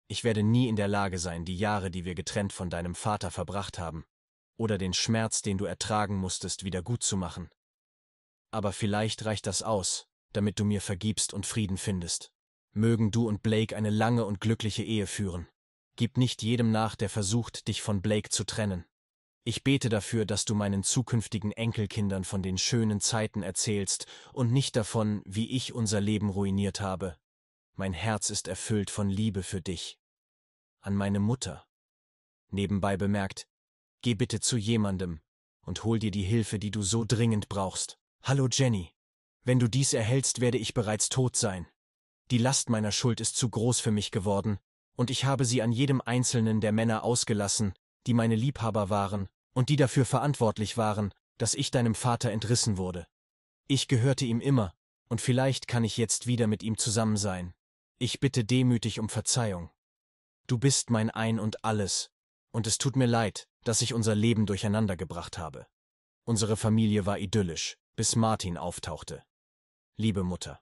Ich werde nie in der Lage sein, die Jahre, die wir getrennt von deinem Vater verbracht haben, oder den Schmerz, den du ertragen musstest, wieder gut zu machen. Aber vielleicht reicht das aus, damit du mir vergibst und Frieden findest. Mögen du und Blake eine lange und glückliche Ehe führen. Gib nicht jedem nach, der versucht, dich von Blake zu trennen. Ich bete dafür, dass du meinen zukünftigen Enkelkindern von den schönen Zeiten erzählst und nicht davon, wie ich unser Leben ruiniert habe. Mein Herz ist erfüllt von Liebe für dich. An meine Mutter. Nebenbei bemerkt, geh bitte zu jemandem und hol dir die Hilfe, die du so dringend brauchst. Hallo Jenny. Wenn du dies erhältst, werde ich bereits tot sein. Die Last meiner Schuld ist zu groß für mich geworden, und ich habe sie an jedem einzelnen der Männer ausgelassen, die meine Liebhaber waren und die dafür verantwortlich waren, dass ich deinem Vater entrissen wurde. Ich gehörte ihm immer, und vielleicht kann ich jetzt wieder mit ihm zusammen sein. Ich bitte demütig um Verzeihung. Du bist mein Ein und alles, und es tut mir leid, dass ich unser Leben durcheinander gebracht habe. Unsere Familie war idyllisch, bis Martin auftauchte. Liebe Mutter.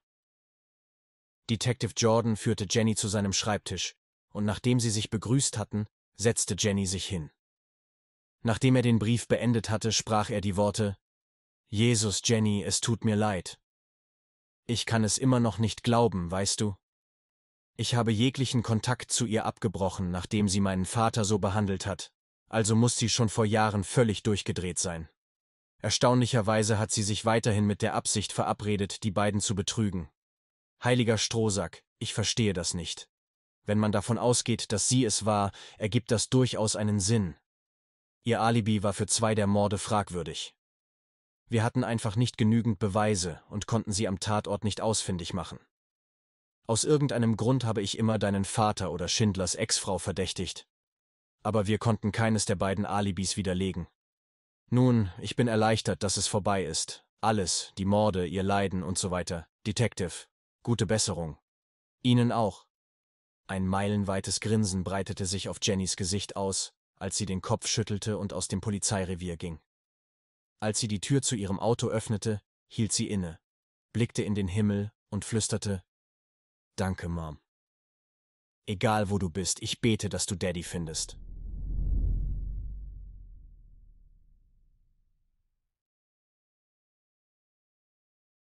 Detective Jordan führte Jenny zu seinem Schreibtisch, und nachdem sie sich begrüßt hatten, setzte Jenny sich hin. Nachdem er den Brief beendet hatte, sprach er die Worte Jesus, Jenny, es tut mir leid. Ich kann es immer noch nicht glauben, weißt du? Ich habe jeglichen Kontakt zu ihr abgebrochen, nachdem sie meinen Vater so behandelt hat, also muss sie schon vor Jahren völlig durchgedreht sein. Erstaunlicherweise hat sie sich weiterhin mit der Absicht verabredet, die beiden zu betrügen. Heiliger Strohsack, ich verstehe das nicht. Wenn man davon ausgeht, dass sie es war, ergibt das durchaus einen Sinn, Ihr Alibi war für zwei der Morde fragwürdig. Wir hatten einfach nicht genügend Beweise und konnten sie am Tatort nicht ausfindig machen. Aus irgendeinem Grund habe ich immer deinen Vater oder Schindlers Ex-Frau verdächtigt. Aber wir konnten keines der beiden Alibis widerlegen. Nun, ich bin erleichtert, dass es vorbei ist. Alles, die Morde, ihr Leiden und so weiter. Detective, gute Besserung. Ihnen auch. Ein meilenweites Grinsen breitete sich auf Jennys Gesicht aus, als sie den Kopf schüttelte und aus dem Polizeirevier ging. Als sie die Tür zu ihrem Auto öffnete, hielt sie inne, blickte in den Himmel und flüsterte Danke, Mom. Egal wo du bist, ich bete, dass du Daddy findest.